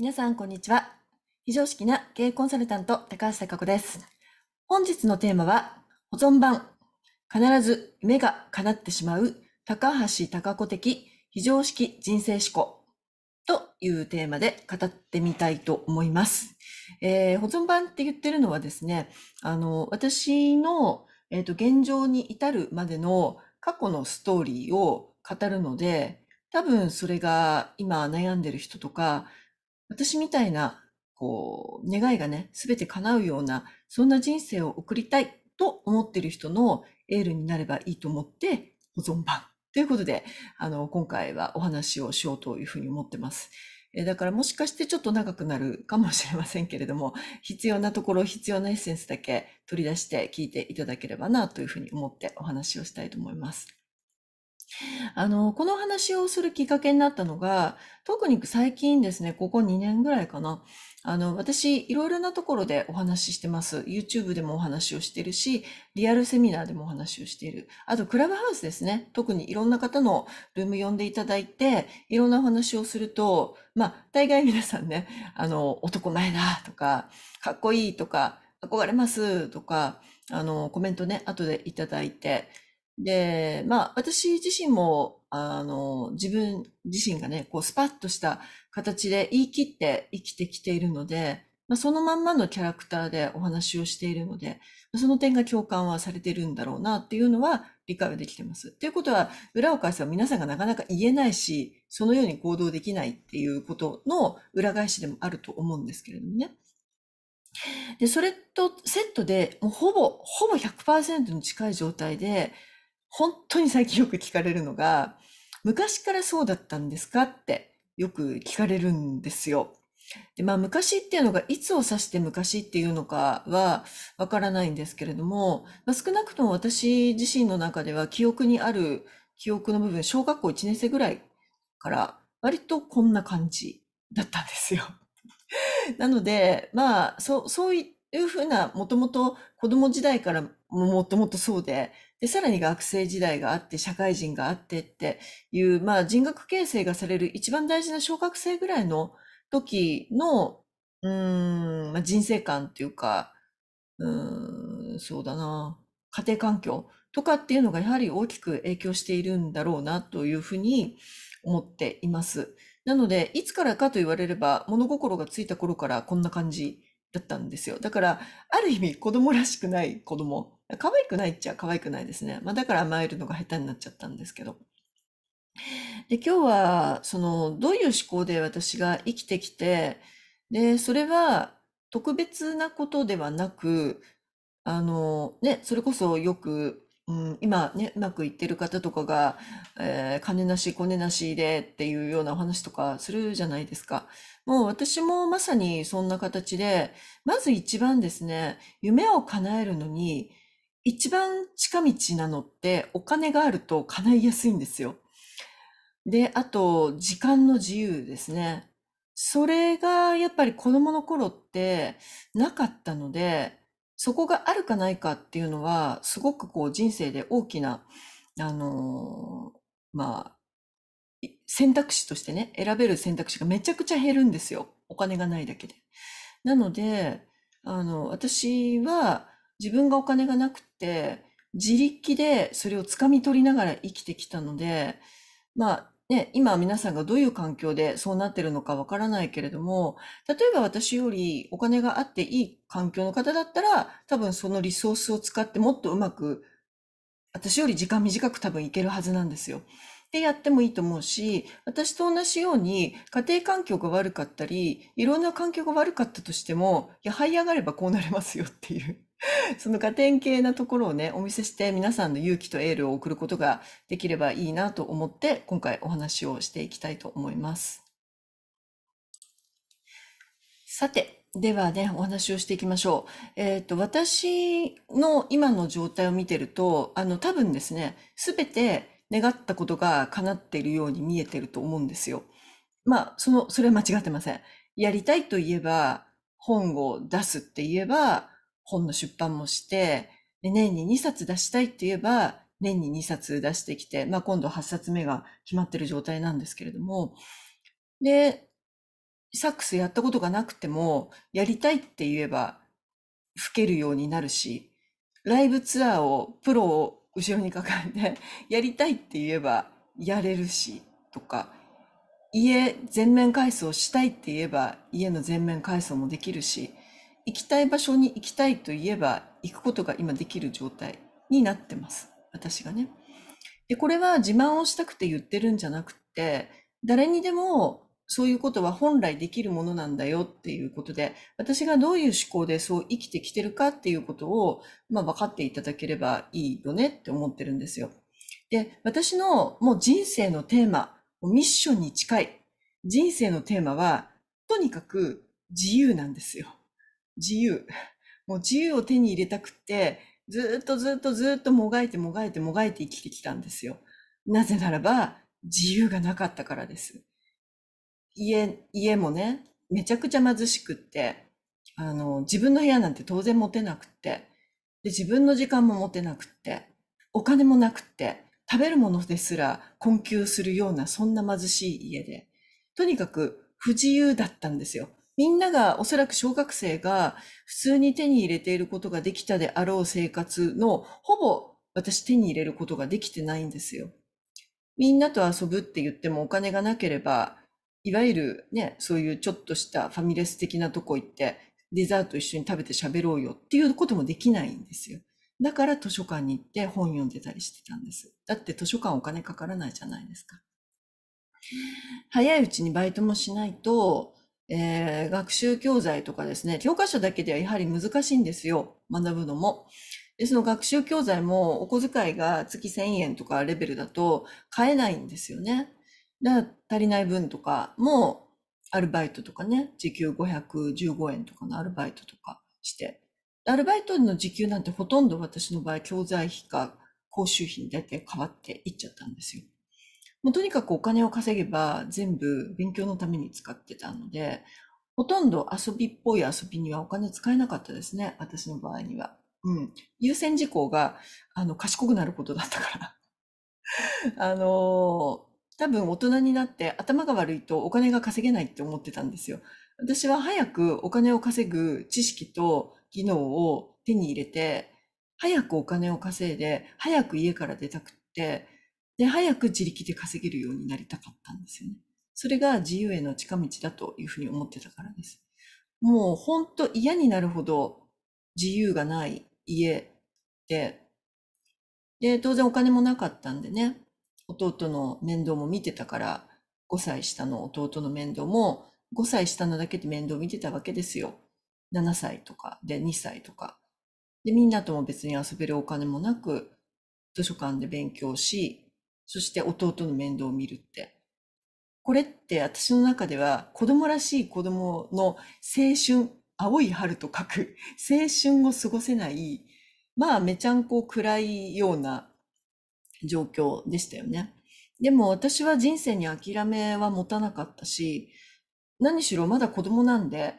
皆さん、こんにちは。非常識な経営コンサルタント、高橋貴子です。本日のテーマは、保存版、必ず夢が叶ってしまう、高橋貴子的非常識人生思考というテーマで語ってみたいと思います。えー、保存版って言ってるのはですね、あの、私の、えっ、ー、と、現状に至るまでの過去のストーリーを語るので、多分それが今悩んでる人とか、私みたいな、こう、願いがね、すべて叶うような、そんな人生を送りたいと思ってる人のエールになればいいと思って、保存版。ということで、あの、今回はお話をしようというふうに思ってます。えだからもしかしてちょっと長くなるかもしれませんけれども、必要なところ、必要なエッセンスだけ取り出して聞いていただければなというふうに思ってお話をしたいと思います。あの、この話をするきっかけになったのが、特に最近ですね、ここ2年ぐらいかな。あの、私、いろいろなところでお話ししてます。YouTube でもお話をしてるし、リアルセミナーでもお話をしている。あと、クラブハウスですね。特にいろんな方のルーム呼んでいただいて、いろんなお話をすると、まあ、大概皆さんね、あの、男前だとか、かっこいいとか、憧れますとか、あの、コメントね、後でいただいて、で、まあ、私自身も、あの、自分自身がね、こう、スパッとした形で言い切って生きてきているので、まあ、そのまんまのキャラクターでお話をしているので、その点が共感はされてるんだろうなっていうのは理解はできてます。ということは、裏を返せば皆さんがなかなか言えないし、そのように行動できないっていうことの裏返しでもあると思うんですけれどもね。で、それとセットで、もうほぼ、ほぼ100%に近い状態で、本当に最近よく聞かれるのが、昔からそうだったんですかってよく聞かれるんですよ。でまあ、昔っていうのがいつを指して昔っていうのかはわからないんですけれども、まあ、少なくとも私自身の中では記憶にある記憶の部分小学校1年生ぐらいから割とこんな感じだったんですよ。なのでまあそそういうふうなもともと子供時代からもともとそうでで、さらに学生時代があって、社会人があってっていう、まあ人格形成がされる一番大事な小学生ぐらいの時の、うん、まあ、人生観っていうか、うん、そうだな、家庭環境とかっていうのがやはり大きく影響しているんだろうなというふうに思っています。なので、いつからかと言われれば、物心がついた頃からこんな感じだったんですよ。だから、ある意味子供らしくない子供。可愛くないっちゃ可愛くないですね。まあ、だから甘えるのが下手になっちゃったんですけど。で、今日は、その、どういう思考で私が生きてきて、で、それは特別なことではなく、あの、ね、それこそよくうん、今ね、うまくいってる方とかが、えー金なし、コネなしでっていうようなお話とかするじゃないですか。もう私もまさにそんな形で、まず一番ですね、夢を叶えるのに、一番近道なのってお金があると叶いやすいんですよ。で、あと、時間の自由ですね。それがやっぱり子供の頃ってなかったので、そこがあるかないかっていうのは、すごくこう人生で大きな、あのー、まあ、選択肢としてね、選べる選択肢がめちゃくちゃ減るんですよ。お金がないだけで。なので、あの、私は自分がお金がなくて、自力でそれをつかみ取りながら生きてきたので、まあ、ね、今皆さんがどういう環境でそうなってるのかわからないけれども、例えば私よりお金があっていい環境の方だったら、多分そのリソースを使ってもっとうまく、私より時間短く多分いけるはずなんですよ。でやってもいいと思うし、私と同じように家庭環境が悪かったり、いろんな環境が悪かったとしても、いや、這い上がればこうなれますよっていう。そのガテン系なところをね、お見せして皆さんの勇気とエールを送ることができればいいなと思って、今回お話をしていきたいと思います。さて、ではね、お話をしていきましょう。えっ、ー、と、私の今の状態を見てると、あの、多分ですね、すべて願ったことが叶っているように見えてると思うんですよ。まあ、その、それは間違ってません。やりたいと言えば、本を出すって言えば、本の出版もして、で年に2冊出したいって言えば、年に2冊出してきて、まあ今度8冊目が決まってる状態なんですけれども、で、サックスやったことがなくても、やりたいって言えば、吹けるようになるし、ライブツアーを、プロを後ろに抱えて、やりたいって言えば、やれるし、とか、家全面改装したいって言えば、家の全面改装もできるし、行きたい場所に行きたいと言えば行くことが今できる状態になってます。私がね。で、これは自慢をしたくて言ってるんじゃなくて、誰にでもそういうことは本来できるものなんだよっていうことで、私がどういう思考でそう生きてきてるかっていうことを、まあ分かっていただければいいよねって思ってるんですよ。で、私のもう人生のテーマ、ミッションに近い人生のテーマは、とにかく自由なんですよ。自由。もう自由を手に入れたくって、ずっとずっとずっともがいてもがいてもがいて生きてきたんですよ。なぜならば、自由がなかったからです。家、家もね、めちゃくちゃ貧しくって、あの、自分の部屋なんて当然持てなくって、で、自分の時間も持てなくって、お金もなくって、食べるものですら困窮するような、そんな貧しい家で、とにかく不自由だったんですよ。みんながおそらく小学生が普通に手に入れていることができたであろう生活のほぼ私手に入れることができてないんですよ。みんなと遊ぶって言ってもお金がなければ、いわゆるね、そういうちょっとしたファミレス的なとこ行ってデザート一緒に食べて喋ろうよっていうこともできないんですよ。だから図書館に行って本読んでたりしてたんです。だって図書館お金かからないじゃないですか。早いうちにバイトもしないと、えー、学習教材とかですね、教科書だけではやはり難しいんですよ、学ぶのも。で、その学習教材もお小遣いが月1000円とかレベルだと買えないんですよね。だ足りない分とかもアルバイトとかね、時給515円とかのアルバイトとかして。アルバイトの時給なんてほとんど私の場合教材費か講習費に大体変わっていっちゃったんですよ。もうとにかくお金を稼げば全部勉強のために使ってたので、ほとんど遊びっぽい遊びにはお金使えなかったですね、私の場合には。うん。優先事項が、あの、賢くなることだったから。あのー、多分大人になって頭が悪いとお金が稼げないって思ってたんですよ。私は早くお金を稼ぐ知識と技能を手に入れて、早くお金を稼いで、早く家から出たくって、で、早く自力で稼げるようになりたかったんですよね。それが自由への近道だというふうに思ってたからです。もうほんと嫌になるほど自由がない家で、で、当然お金もなかったんでね、弟の面倒も見てたから、5歳下の弟の面倒も、5歳下のだけで面倒見てたわけですよ。7歳とか、で、2歳とか。で、みんなとも別に遊べるお金もなく、図書館で勉強し、そして弟の面倒を見るって。これって私の中では子供らしい子供の青春、青い春と書く青春を過ごせない、まあめちゃんこ暗いような状況でしたよね。でも私は人生に諦めは持たなかったし、何しろまだ子供なんで、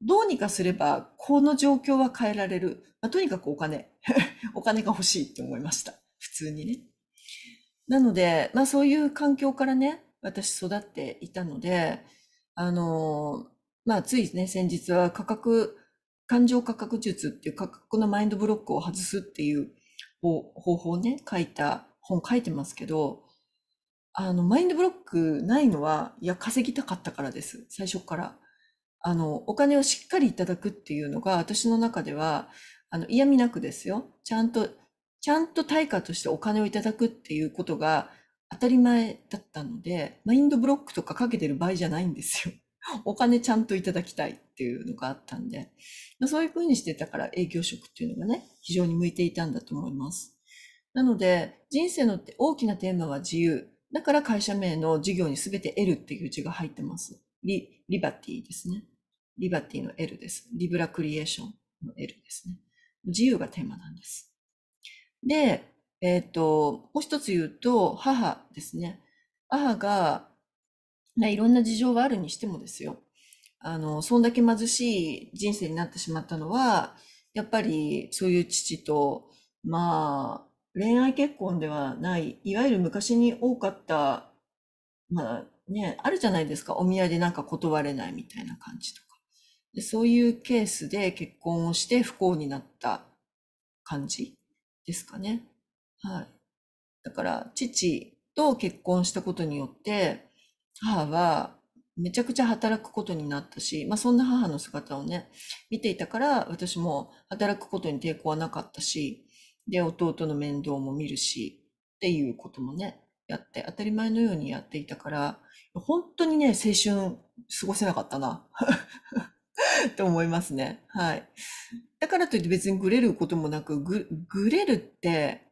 どうにかすればこの状況は変えられる。まあ、とにかくお金。お金が欲しいって思いました。普通にね。なので、まあそういう環境からね、私育っていたので、あの、まあついね、先日は価格、感情価格術っていう価格のマインドブロックを外すっていう方法をね、書いた本書いてますけど、あの、マインドブロックないのは、いや、稼ぎたかったからです。最初から。あの、お金をしっかりいただくっていうのが、私の中では、あの、嫌味なくですよ。ちゃんとちゃんと対価としてお金をいただくっていうことが当たり前だったので、マインドブロックとかかけてる場合じゃないんですよ。お金ちゃんといただきたいっていうのがあったんで、まそういうふうにしてたから営業職っていうのがね、非常に向いていたんだと思います。なので、人生の大きなテーマは自由。だから会社名の事業に全て L っていう字が入ってます。リ、リバティですね。リバティの L です。リブラクリエーションの L ですね。自由がテーマなんです。で、えっ、ー、と、もう一つ言うと、母ですね。母が、ね、いろんな事情があるにしてもですよ。あの、そんだけ貧しい人生になってしまったのは、やっぱりそういう父と、まあ、恋愛結婚ではない、いわゆる昔に多かった、まあね、あるじゃないですか、お見合いでなんか断れないみたいな感じとか。でそういうケースで結婚をして不幸になった感じですかね。はい。だから、父と結婚したことによって、母はめちゃくちゃ働くことになったし、まあ、そんな母の姿をね、見ていたから、私も働くことに抵抗はなかったし、で、弟の面倒も見るし、っていうこともね、やって、当たり前のようにやっていたから、本当にね、青春過ごせなかったな。と思いますね。はい。だからといって別にグレることもなく、ぐ、グレるって、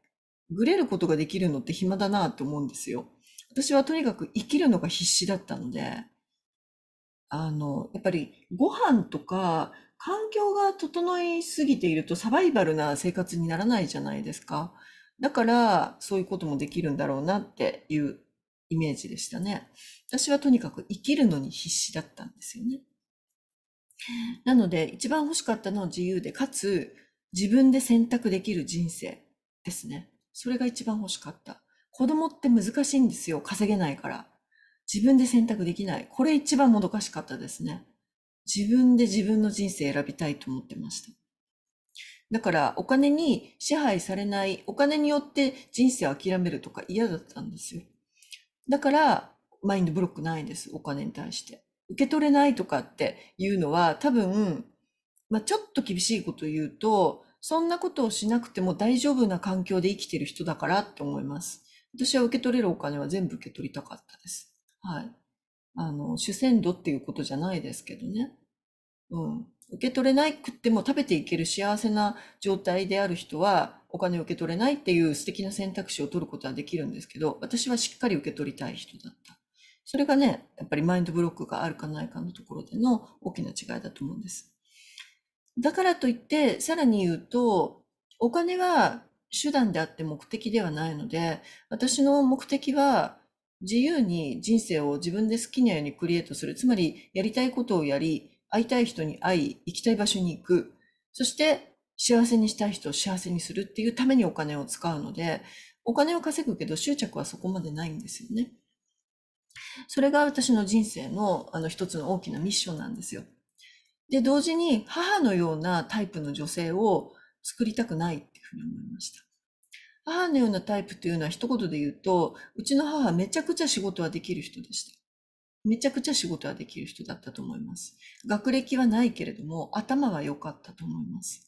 グレることができるのって暇だなと思うんですよ。私はとにかく生きるのが必死だったので、あの、やっぱりご飯とか環境が整いすぎているとサバイバルな生活にならないじゃないですか。だからそういうこともできるんだろうなっていうイメージでしたね。私はとにかく生きるのに必死だったんですよね。なので、一番欲しかったのは自由で、かつ自分で選択できる人生ですね。それが一番欲しかった。子供って難しいんですよ。稼げないから。自分で選択できない。これ一番もどかしかったですね。自分で自分の人生選びたいと思ってました。だからお金に支配されない、お金によって人生を諦めるとか嫌だったんですよ。だからマインドブロックないんです、お金に対して。受け取れないとかっていうのは多分、まあ、ちょっと厳しいこと言うとそんなことをしなくても大丈夫な環境で生きてる人だからって思います。私は受け取れるお金は全部受け取りたかったです。はい。あの、主戦度っていうことじゃないですけどね。うん。受け取れなくても食べていける幸せな状態である人はお金を受け取れないっていう素敵な選択肢を取ることはできるんですけど、私はしっかり受け取りたい人だった。それがね、やっぱりマインドブロックがあるかないかのところでの大きな違いだと思うんです。だからといって、さらに言うと、お金は手段であって目的ではないので、私の目的は自由に人生を自分で好きなようにクリエイトする。つまり、やりたいことをやり、会いたい人に会い、行きたい場所に行く。そして、幸せにしたい人を幸せにするっていうためにお金を使うので、お金を稼ぐけど執着はそこまでないんですよね。それが私の人生のあの一つの大きなミッションなんですよ。で、同時に母のようなタイプの女性を作りたくないっていうふうに思いました。母のようなタイプというのは一言で言うと、うちの母めちゃくちゃ仕事はできる人でした。めちゃくちゃ仕事はできる人だったと思います。学歴はないけれども、頭は良かったと思います。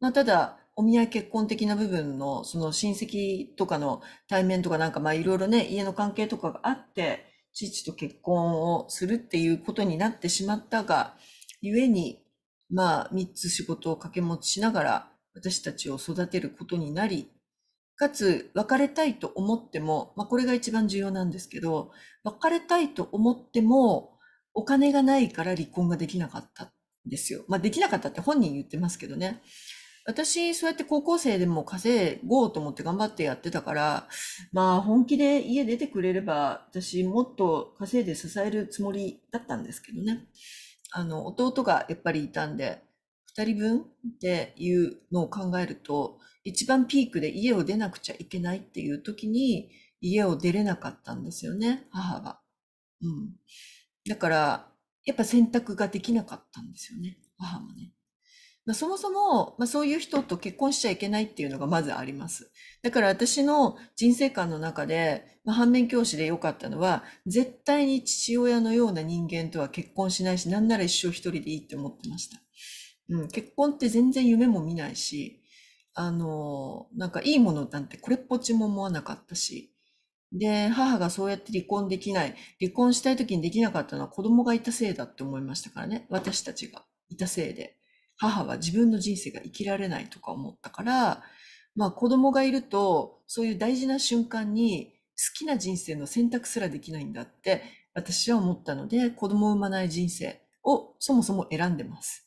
まあ、ただ、お見合い結婚的な部分の、その親戚とかの対面とかなんか、まあいろいろね、家の関係とかがあって、父と結婚をするっていうことになってしまったが、ゆえに、まあ、三つ仕事を掛け持ちしながら、私たちを育てることになり、かつ、別れたいと思っても、まあ、これが一番重要なんですけど、別れたいと思っても、お金がないから離婚ができなかったんですよ。まあ、できなかったって本人言ってますけどね。私、そうやって高校生でも稼ごうと思って頑張ってやってたから、まあ本気で家出てくれれば、私もっと稼いで支えるつもりだったんですけどね。あの、弟がやっぱりいたんで、二人分っていうのを考えると、一番ピークで家を出なくちゃいけないっていう時に、家を出れなかったんですよね、母が。うん。だから、やっぱ選択ができなかったんですよね、母もね。まあ、そもそも、まあ、そういう人と結婚しちゃいけないっていうのがまずあります。だから私の人生観の中で、まあ、反面教師で良かったのは、絶対に父親のような人間とは結婚しないし、なんなら一生一人でいいって思ってました。うん、結婚って全然夢も見ないし、あの、なんかいいものなんてこれっぽっちも思わなかったし、で、母がそうやって離婚できない、離婚したい時にできなかったのは子供がいたせいだって思いましたからね、私たちがいたせいで。母は自分の人生が生きられないとか思ったから、まあ子供がいると、そういう大事な瞬間に好きな人生の選択すらできないんだって私は思ったので、子供を産まない人生をそもそも選んでます。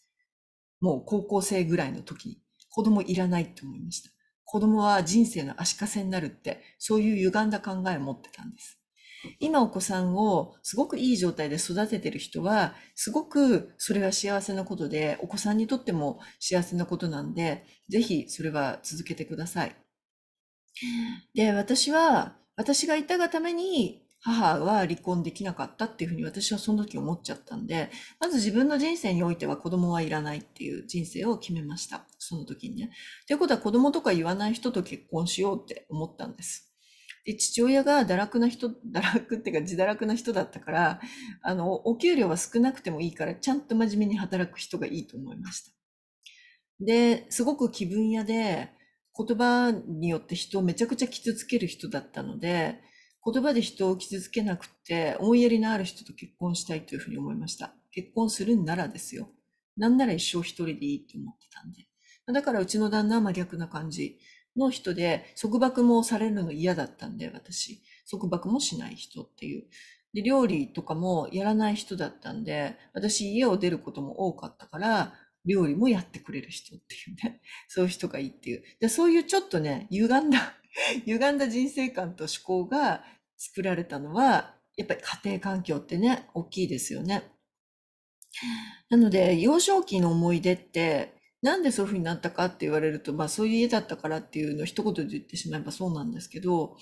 もう高校生ぐらいの時に子供いらないって思いました。子供は人生の足かせになるって、そういう歪んだ考えを持ってたんです。今お子さんをすごくいい状態で育ててる人は、すごくそれは幸せなことで、お子さんにとっても幸せなことなんで、ぜひそれは続けてください。で、私は、私がいたがために母は離婚できなかったっていうふうに私はその時思っちゃったんで、まず自分の人生においては子供はいらないっていう人生を決めました。その時にね。ということは子供とか言わない人と結婚しようって思ったんです。で、父親が堕落な人、堕落っていうか自堕落な人だったから、あの、お給料は少なくてもいいから、ちゃんと真面目に働く人がいいと思いました。で、すごく気分屋で、言葉によって人をめちゃくちゃ傷つける人だったので、言葉で人を傷つけなくて、思いやりのある人と結婚したいというふうに思いました。結婚するんならですよ。なんなら一生一人でいいと思ってたんで。だからうちの旦那は真逆な感じ。の人で、束縛もされるのが嫌だったんで、私。束縛もしない人っていう。で、料理とかもやらない人だったんで、私家を出ることも多かったから、料理もやってくれる人っていうね。そういう人がいいっていう。でそういうちょっとね、歪んだ、歪んだ人生観と思考が作られたのは、やっぱり家庭環境ってね、大きいですよね。なので、幼少期の思い出って、なんでそういうふうになったかって言われると、まあそういう家だったからっていうのを一言で言ってしまえばそうなんですけど、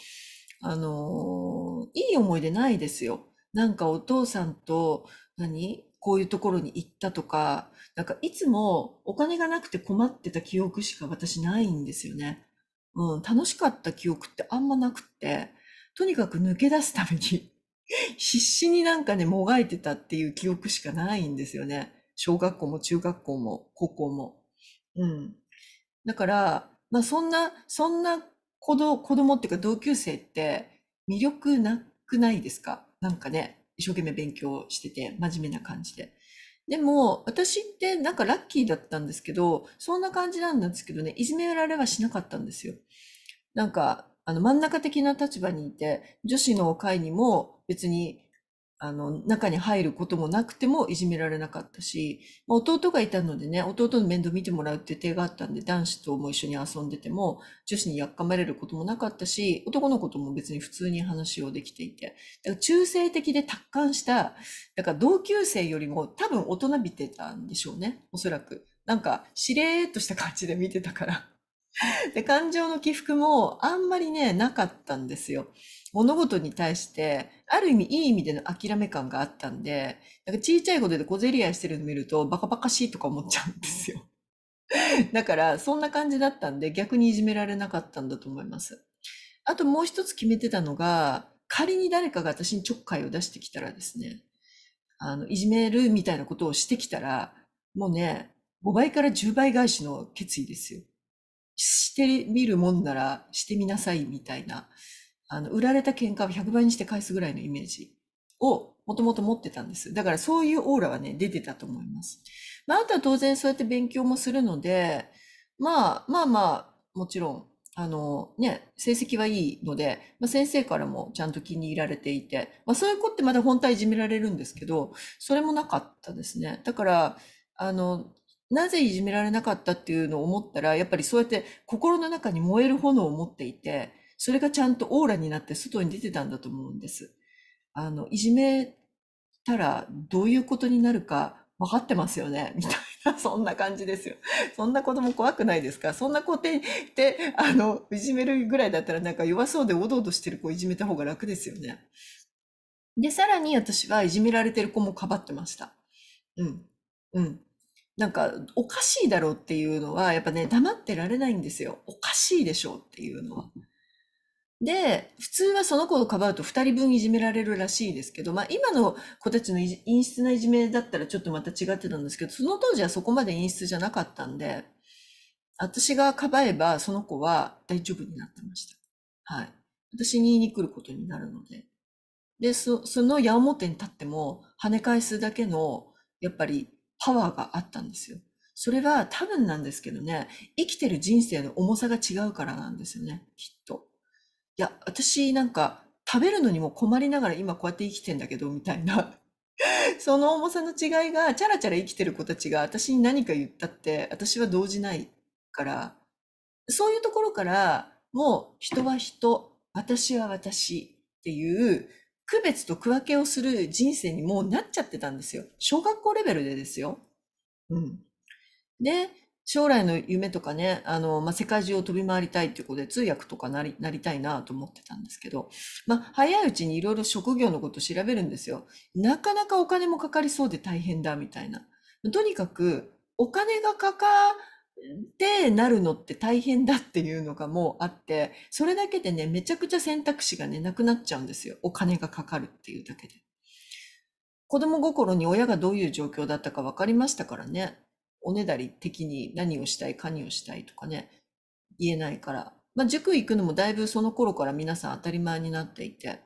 あのいい思い出ないですよ。なんかお父さんと何、こういうところに行ったとか、なんかいつもお金がなくて困ってた記憶しか私ないんですよね。うん、楽しかった記憶ってあんまなくって、とにかく抜け出すために必死になんかね、もがいてたっていう記憶しかないんですよね。小学校も中学校も高校も。うん。だから、まあそんな、そんな子ど子供っていうか同級生って魅力なくないですかなんかね、一生懸命勉強してて、真面目な感じで。でも、私ってなんかラッキーだったんですけど、そんな感じなんですけどね、いじめられはしなかったんですよ。なんか、あの真ん中的な立場にいて、女子の会にも別にあの、中に入ることもなくてもいじめられなかったし、まあ、弟がいたのでね、弟の面倒見てもらうって手があったんで、男子とも一緒に遊んでても、女子にやっかまれることもなかったし、男の子とも別に普通に話をできていて、だから中性的で達観した、だから同級生よりも多分大人びてたんでしょうね、おそらく。なんか、しれーっとした感じで見てたから。で、感情の起伏もあんまりね、なかったんですよ。物事に対して、ある意味いい意味での諦め感があったんで、なんか小さいことで小競り合いしてるの見ると、バカバカしいとか思っちゃうんですよ。だから、そんな感じだったんで、逆にいじめられなかったんだと思います。あともう一つ決めてたのが、仮に誰かが私にちょっかいを出してきたらですね、あの、いじめるみたいなことをしてきたら、もうね、5倍から10倍返しの決意ですよ。してみるもんならしてみなさいみたいな、あの、売られた喧嘩を100倍にして返すぐらいのイメージをもともと持ってたんです。だからそういうオーラはね、出てたと思います。まあ、あとは当然そうやって勉強もするので、まあまあまあ、もちろん、あのね、成績はいいので、まあ、先生からもちゃんと気に入られていて、まあ、そういう子ってまだ本体いじめられるんですけど、それもなかったですね。だから、あの、なぜいじめられなかったっていうのを思ったら、やっぱりそうやって心の中に燃える炎を持っていて、それがちゃんとオーラになって外に出てたんだと思うんです。あの、いじめたらどういうことになるか分かってますよね みたいな、そんな感じですよ。そんな子供怖くないですかそんな子って、て、あの、いじめるぐらいだったらなんか弱そうでおどおどしてる子いじめた方が楽ですよね。で、さらに私はいじめられてる子もかばってました。うん。うん。なんかおかしいだろうっていうのは、やっぱね、黙ってられないんですよ。おかしいでしょうっていうのは。で、普通はその子をかばうと2人分いじめられるらしいですけど、まあ今の子たちの陰湿ないじめだったらちょっとまた違ってたんですけど、その当時はそこまで陰湿じゃなかったんで、私がかばえばその子は大丈夫になってました。はい。私に言いに来ることになるので。で、そその矢面に立っても跳ね返すだけの、やっぱりパワーがあったんですよ。それは多分なんですけどね、生きてる人生の重さが違うからなんですよね、きっと。いや、私なんか食べるのにも困りながら今こうやって生きてんだけど、みたいな。その重さの違いが、チャラチャラ生きてる子たちが私に何か言ったって、私は動じないから、そういうところから、もう人は人、私は私っていう、区別と区分けをする人生にもうなっちゃってたんですよ。小学校レベルでですよ。うん。で、将来の夢とかね、あの、まあ、世界中を飛び回りたいっていうことで通訳とかなり、なりたいなと思ってたんですけど、まあ、早いうちにいろいろ職業のこと調べるんですよ。なかなかお金もかかりそうで大変だみたいな。とにかく、お金がかかってなるのって大変だっていうのがもうあって、それだけでね、めちゃくちゃ選択肢がね、なくなっちゃうんですよ。お金がかかるっていうだけで。子供心に親がどういう状況だったか分かりましたからね。おねだり的に何をしたい、何をしたいとかね、言えないから。まあ、塾行くのもだいぶその頃から皆さん当たり前になっていて。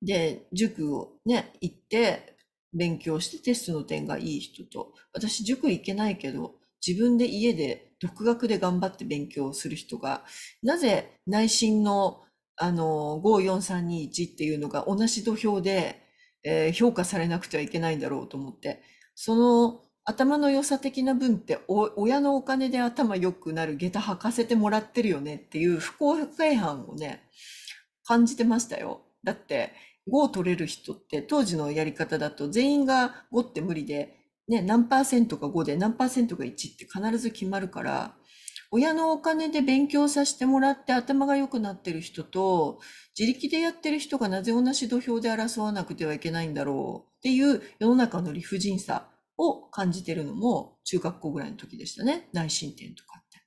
で、塾をね、行って勉強してテストの点がいい人と、私塾行けないけど、自分で家で独学で頑張って勉強する人が、なぜ内心のあの54321っていうのが同じ土俵で、えー、評価されなくてはいけないんだろうと思って、その頭の良さ的な分って親のお金で頭良くなる下駄履かせてもらってるよねっていう不公平犯をね、感じてましたよ。だって、5を取れる人って当時のやり方だと全員が5って無理でね、何パーセントが5で何パーセントが1って必ず決まるから、親のお金で勉強させてもらって頭が良くなってる人と、自力でやってる人がなぜ同じ土俵で争わなくてはいけないんだろうっていう世の中の理不尽さを感じてるのも中学校ぐらいの時でしたね。内申点とかって。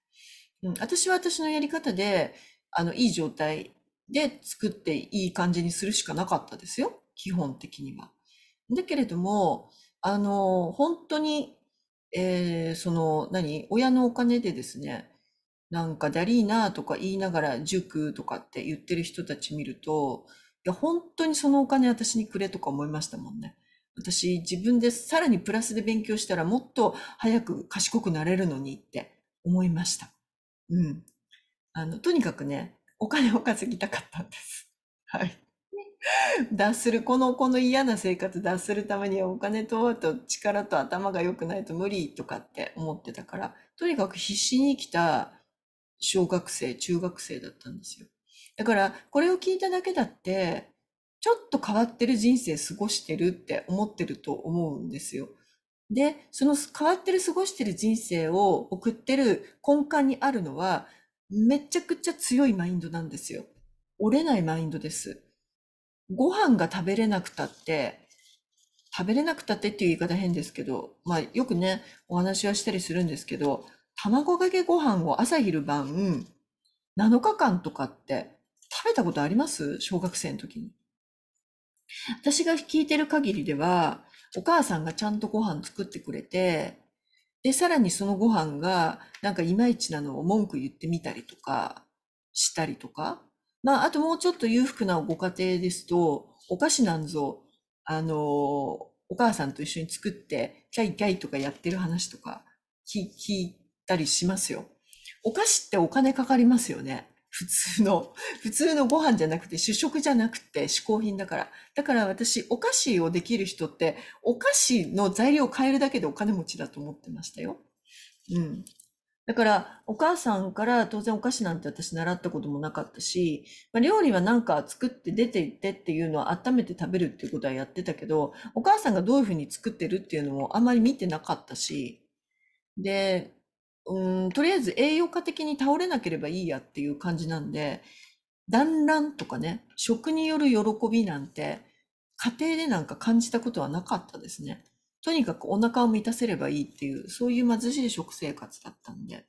うん、私は私のやり方で、あの、いい状態で作っていい感じにするしかなかったですよ。基本的には。だけれども、あの、本当に、えー、その、何、親のお金でですね、なんかだりーなとか言いながら塾とかって言ってる人たち見ると、いや、本当にそのお金私にくれとか思いましたもんね。私自分でさらにプラスで勉強したらもっと早く賢くなれるのにって思いました。うん。あの、とにかくね、お金を稼ぎたかったんです。はい。脱するこのこの嫌な生活脱するためにはお金とあと力と頭が良くないと無理とかって思ってたからとにかく必死に生きた小学生中学生だったんですよだからこれを聞いただけだってちょっと変わってる人生過ごしてるって思ってると思うんですよでその変わってる過ごしてる人生を送ってる根幹にあるのはめちゃくちゃ強いマインドなんですよ折れないマインドですご飯が食べれなくたって、食べれなくたってっていう言い方変ですけど、まあよくね、お話はしたりするんですけど、卵かけご飯を朝昼晩7日間とかって食べたことあります小学生の時に。私が聞いてる限りでは、お母さんがちゃんとご飯作ってくれて、で、さらにそのご飯がなんかいまいちなのを文句言ってみたりとかしたりとか、まあ、あともうちょっと裕福なご家庭ですと、お菓子なんぞ、あの、お母さんと一緒に作って、キャイキャイとかやってる話とか聞いたりしますよ。お菓子ってお金かかりますよね。普通の、普通のご飯じゃなくて、主食じゃなくて、嗜好品だから。だから私、お菓子をできる人って、お菓子の材料を変えるだけでお金持ちだと思ってましたよ。うん。だから、お母さんから当然お菓子なんて私習ったこともなかったし、まあ、料理は何か作って出て行ってっていうのは温めて食べるっていうことはやってたけど、お母さんがどういうふうに作ってるっていうのもあんまり見てなかったし、で、うん、とりあえず栄養価的に倒れなければいいやっていう感じなんで、団らんとかね、食による喜びなんて、家庭でなんか感じたことはなかったですね。とにかくお腹を満たせればいいっていう、そういう貧しい食生活だったんで。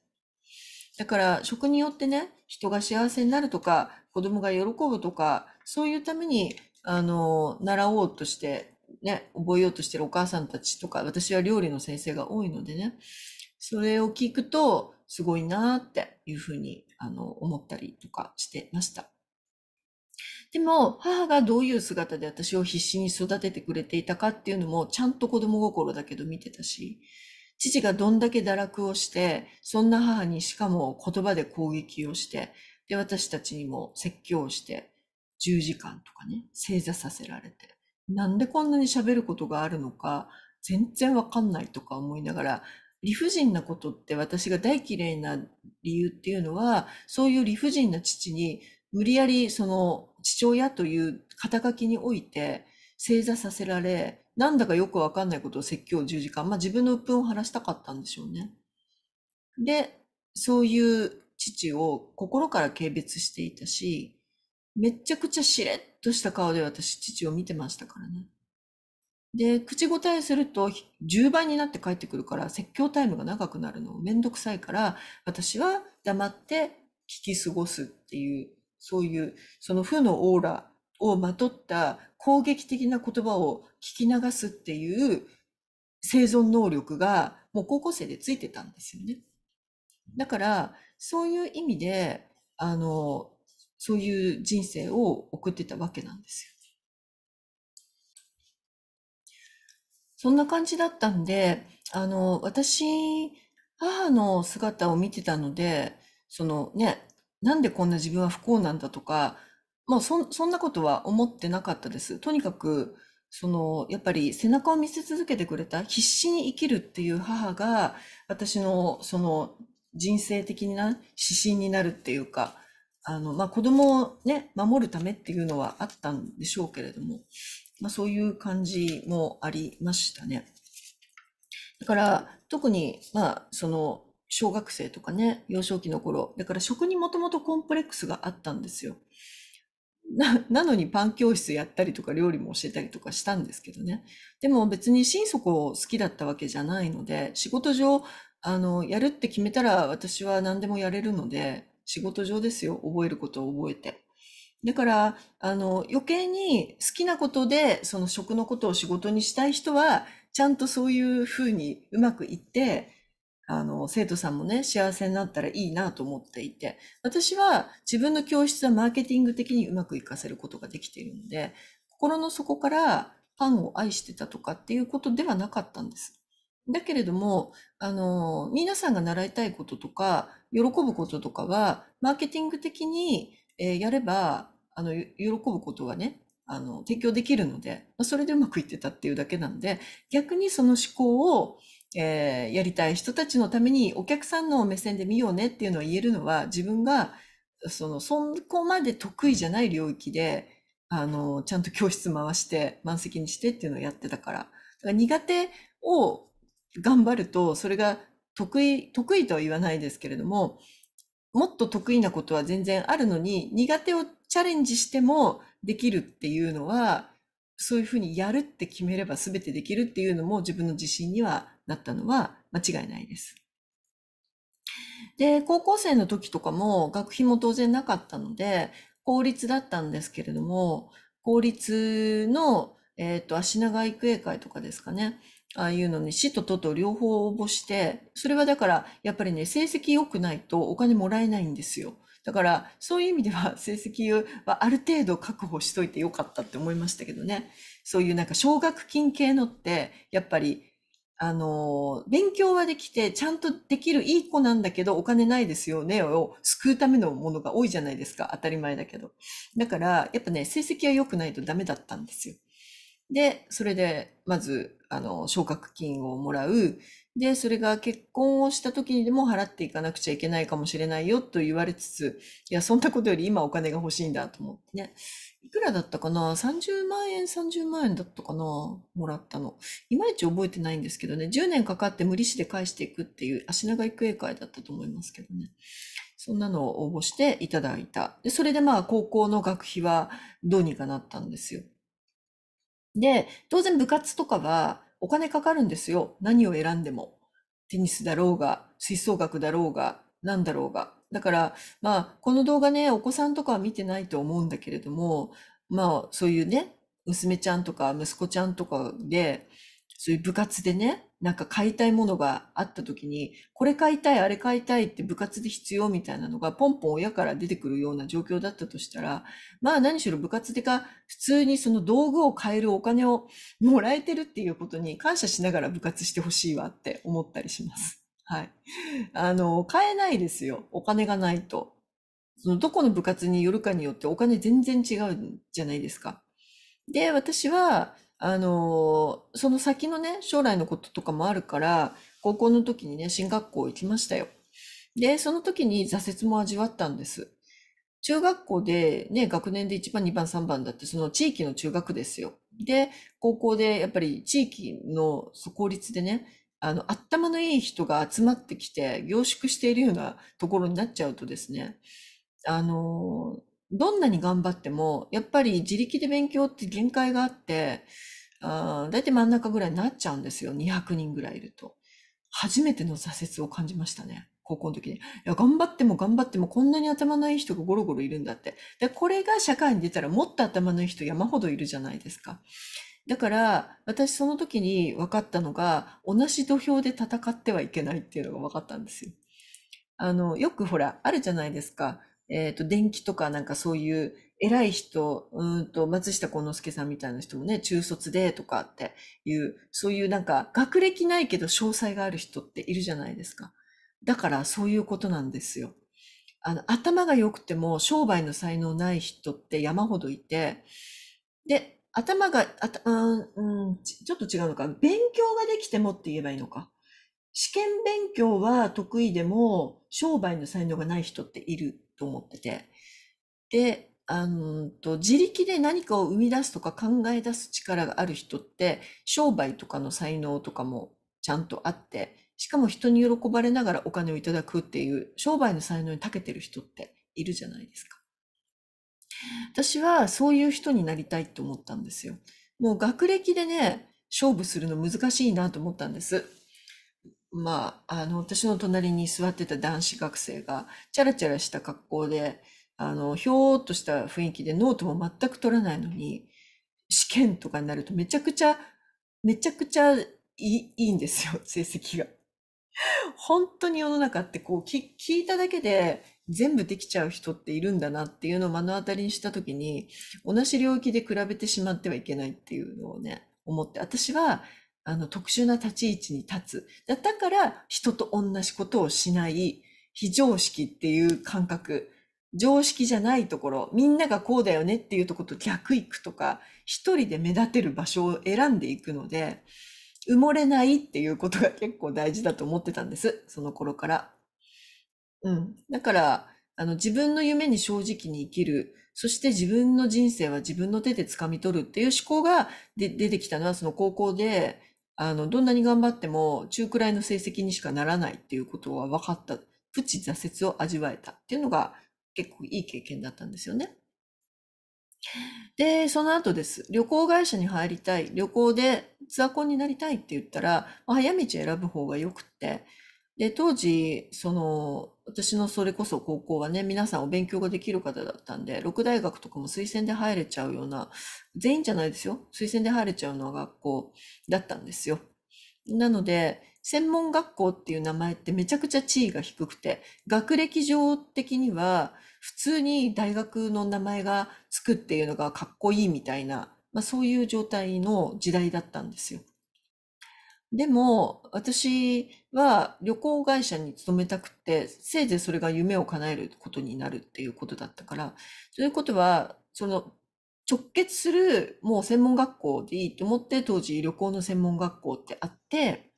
だから食によってね、人が幸せになるとか、子供が喜ぶとか、そういうために、あの、習おうとして、ね、覚えようとしてるお母さんたちとか、私は料理の先生が多いのでね、それを聞くと、すごいなーっていうふうに、あの、思ったりとかしてました。でも、母がどういう姿で私を必死に育ててくれていたかっていうのも、ちゃんと子供心だけど見てたし、父がどんだけ堕落をして、そんな母にしかも言葉で攻撃をして、で、私たちにも説教をして、10時間とかね、正座させられて、なんでこんなに喋ることがあるのか、全然わかんないとか思いながら、理不尽なことって私が大嫌いな理由っていうのは、そういう理不尽な父に、無理やりその父親という肩書きにおいて正座させられ、なんだかよくわかんないことを説教10時間、まあ自分の鬱憤を晴らしたかったんでしょうね。で、そういう父を心から軽蔑していたし、めっちゃくちゃしれっとした顔で私父を見てましたからね。で、口答えすると10倍になって帰ってくるから説教タイムが長くなるのめんどくさいから私は黙って聞き過ごすっていうそういう、その負のオーラをまとった攻撃的な言葉を聞き流すっていう生存能力がもう高校生でついてたんですよね。だから、そういう意味で、あの、そういう人生を送ってたわけなんですよ。そんな感じだったんで、あの、私、母の姿を見てたので、そのね、なんでこんな自分は不幸なんだとか、もうそ、そんなことは思ってなかったです。とにかく、その、やっぱり背中を見せ続けてくれた、必死に生きるっていう母が、私の、その、人生的な指針になるっていうか、あの、まあ、子供をね、守るためっていうのはあったんでしょうけれども、まあ、そういう感じもありましたね。だから、特に、まあ、その、小学生とかね、幼少期の頃。だから食にもともとコンプレックスがあったんですよ。な、なのにパン教室やったりとか料理も教えたりとかしたんですけどね。でも別に心底好きだったわけじゃないので、仕事上、あの、やるって決めたら私は何でもやれるので、仕事上ですよ。覚えることを覚えて。だから、あの、余計に好きなことで、その食のことを仕事にしたい人は、ちゃんとそういうふうにうまくいって、あの、生徒さんもね、幸せになったらいいなと思っていて、私は自分の教室はマーケティング的にうまくいかせることができているので、心の底からパンを愛してたとかっていうことではなかったんです。だけれども、あの、皆さんが習いたいこととか、喜ぶこととかは、マーケティング的に、えー、やれば、あの、喜ぶことはね、あの、提供できるので、それでうまくいってたっていうだけなんで、逆にその思考を、えー、やりたい人たちのためにお客さんの目線で見ようねっていうのを言えるのは自分がそのそこまで得意じゃない領域であのちゃんと教室回して満席にしてっていうのをやってたからだから苦手を頑張るとそれが得意得意とは言わないですけれどももっと得意なことは全然あるのに苦手をチャレンジしてもできるっていうのはそういうふうにやるって決めれば全てできるっていうのも自分の自信にはだったのは間違いないです。で、高校生の時とかも学費も当然なかったので、公立だったんですけれども、公立の、えっ、ー、と、足長育英会とかですかね。ああいうのに、市と都と両方応募して、それはだから、やっぱりね、成績良くないとお金もらえないんですよ。だから、そういう意味では 成績はある程度確保しといてよかったって思いましたけどね。そういうなんか奨学金系のって、やっぱりあの、勉強はできて、ちゃんとできるいい子なんだけど、お金ないですよねを救うためのものが多いじゃないですか。当たり前だけど。だから、やっぱね、成績は良くないとダメだったんですよ。で、それで、まず、あの、奨学金をもらう。で、それが結婚をした時にでも払っていかなくちゃいけないかもしれないよと言われつつ、いや、そんなことより今お金が欲しいんだと思ってね、いくらだったかな ?30 万円、30万円だったかなもらったの。いまいち覚えてないんですけどね、10年かかって無利子で返していくっていう足長育英会だったと思いますけどね。そんなのを応募していただいた。で、それでまあ高校の学費はどうにかなったんですよ。で、当然部活とかはお金かかるんですよ。何を選んでも。テニスだろうが、吹奏楽だろうが、何だろうが。だから、まあ、この動画ね、お子さんとかは見てないと思うんだけれども、まあ、そういうね、娘ちゃんとか息子ちゃんとかで、そういう部活でね、なんか買いたいものがあった時に、これ買いたい、あれ買いたいって部活で必要みたいなのがポンポン親から出てくるような状況だったとしたら、まあ何しろ部活でか、普通にその道具を買えるお金をもらえてるっていうことに感謝しながら部活してほしいわって思ったりします。はい。あの、買えないですよ。お金がないと。そのどこの部活によるかによってお金全然違うじゃないですか。で、私は、あの、その先のね、将来のこととかもあるから、高校の時にね、進学校行きましたよ。で、その時に挫折も味わったんです。中学校でね、学年で1番、2番、3番だって、その地域の中学ですよ。で、高校でやっぱり地域の公立でね、あの、頭のいい人が集まってきて凝縮しているようなところになっちゃうとですね、あの、どんなに頑張っても、やっぱり自力で勉強って限界があって、あだいたい真ん中ぐらいになっちゃうんですよ。200人ぐらいいると。初めての挫折を感じましたね。高校の時に。いや、頑張っても頑張ってもこんなに頭のいい人がゴロゴロいるんだって。で、これが社会に出たらもっと頭のいい人山ほどいるじゃないですか。だから、私その時に分かったのが、同じ土俵で戦ってはいけないっていうのが分かったんですよ。あの、よくほら、あるじゃないですか。えっ、ー、と、電気とかなんかそういう偉い人、うんと、松下幸之助さんみたいな人もね、中卒でとかっていう、そういうなんか学歴ないけど詳細がある人っているじゃないですか。だからそういうことなんですよ。あの、頭が良くても商売の才能ない人って山ほどいて、で、頭が、あた、うん、ちょっと違うのか。勉強ができてもって言えばいいのか。試験勉強は得意でも、商売の才能がない人っていると思ってて。で、あのと、自力で何かを生み出すとか考え出す力がある人って、商売とかの才能とかもちゃんとあって、しかも人に喜ばれながらお金をいただくっていう、商売の才能に長けてる人っているじゃないですか。私はそういう人になりたいと思ったんですよ。もう学歴でね、勝負するの難しいなと思ったんです。まあ、あの、私の隣に座ってた男子学生が、チャラチャラした格好で、あの、ひょーっとした雰囲気でノートも全く取らないのに、試験とかになるとめちゃくちゃ、めちゃくちゃいいいんですよ、成績が。本当に世の中ってこう聞聞いただけで全部できちゃう人っているんだなっていうのを目の当たりにした時に同じ領域で比べてしまってはいけないっていうのをね思って私はあの特殊な立ち位置に立つだから人と同じことをしない非常識っていう感覚常識じゃないところみんながこうだよねっていうとこと逆行くとか一人で目立てる場所を選んでいくので埋もれないっていうことが結構大事だと思ってたんです。その頃から。うん。だから、あの、自分の夢に正直に生きる。そして自分の人生は自分の手で掴み取るっていう思考がで出てきたのは、その高校で、あの、どんなに頑張っても中くらいの成績にしかならないっていうことは分かった。プチ挫折を味わえたっていうのが結構いい経験だったんですよね。で、その後です。旅行会社に入りたい。旅行でツアコンになりたいって言ったら、早道選ぶ方がよくって。で、当時、その、私のそれこそ高校はね、皆さんお勉強ができる方だったんで、六大学とかも推薦で入れちゃうような、全員じゃないですよ。推薦で入れちゃうのは学校だったんですよ。なので、専門学校っていう名前ってめちゃくちゃ地位が低くて、学歴上的には、普通に大学の名前がつくっていうのがかっこいいみたいな、まあ、そういう状態の時代だったんですよ。でも私は旅行会社に勤めたくてせいぜいそれが夢を叶えることになるっていうことだったからそういうことはその直結するもう専門学校でいいと思って当時旅行の専門学校ってあって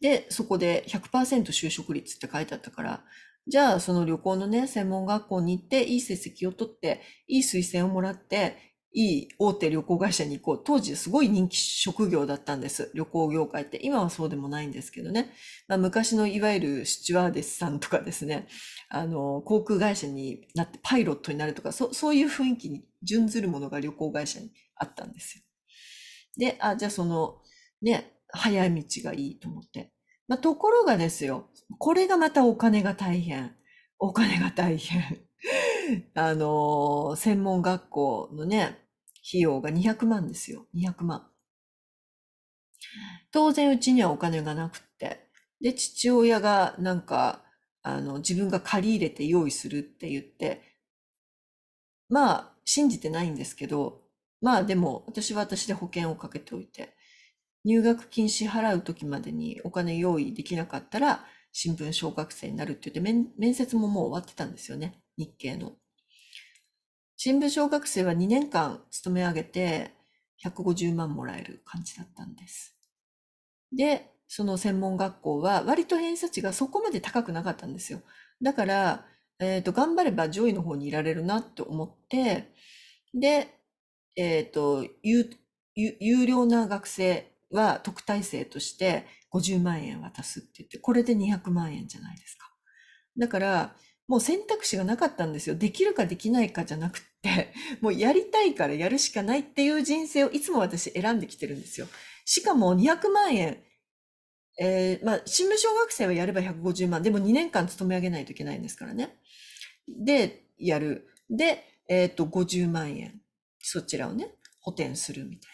でそこで100%就職率って書いてあったからじゃあ、その旅行のね、専門学校に行って、いい成績を取って、いい推薦をもらって、いい大手旅行会社に行こう。当時すごい人気職業だったんです。旅行業界って。今はそうでもないんですけどね。まあ、昔のいわゆるスチュワーデスさんとかですね、あの、航空会社になってパイロットになるとか、そそういう雰囲気に準ずるものが旅行会社にあったんですよ。で、あ、じゃあその、ね、早い道がいいと思って。まあ、ところがですよ、これがまたお金が大変。お金が大変。あの専門学校のね、費用が200万ですよ。200万。当然うちにはお金がなくって。で、父親がなんか、あの、自分が借り入れて用意するって言って、まあ、信じてないんですけど、まあでも、私は私で保険をかけておいて。入学金支払う時までにお金用意できなかったら、新聞小学生になるって言って面接ももう終わってたんですよね、日系の。新聞小学生は2年間勤め上げて、150万もらえる感じだったんです。で、その専門学校は割と偏差値がそこまで高くなかったんですよ。だから、えっ、ー、と、頑張れば上位の方にいられるなって思って、で、えっ、ー、と有、有料な学生は特待生として50万円渡すって言って、これで200万円じゃないですか。だから、もう選択肢がなかったんですよ。できるかできないかじゃなくって、もうやりたいからやるしかないっていう人生をいつも私選んできてるんですよ。しかも200万円、えー、まあ、新聞小学生はやれば150万、でも2年間勤め上げないといけないんですからね。で、やる。で、えっ、ー、と、50万円、そちらをね、補填するみたい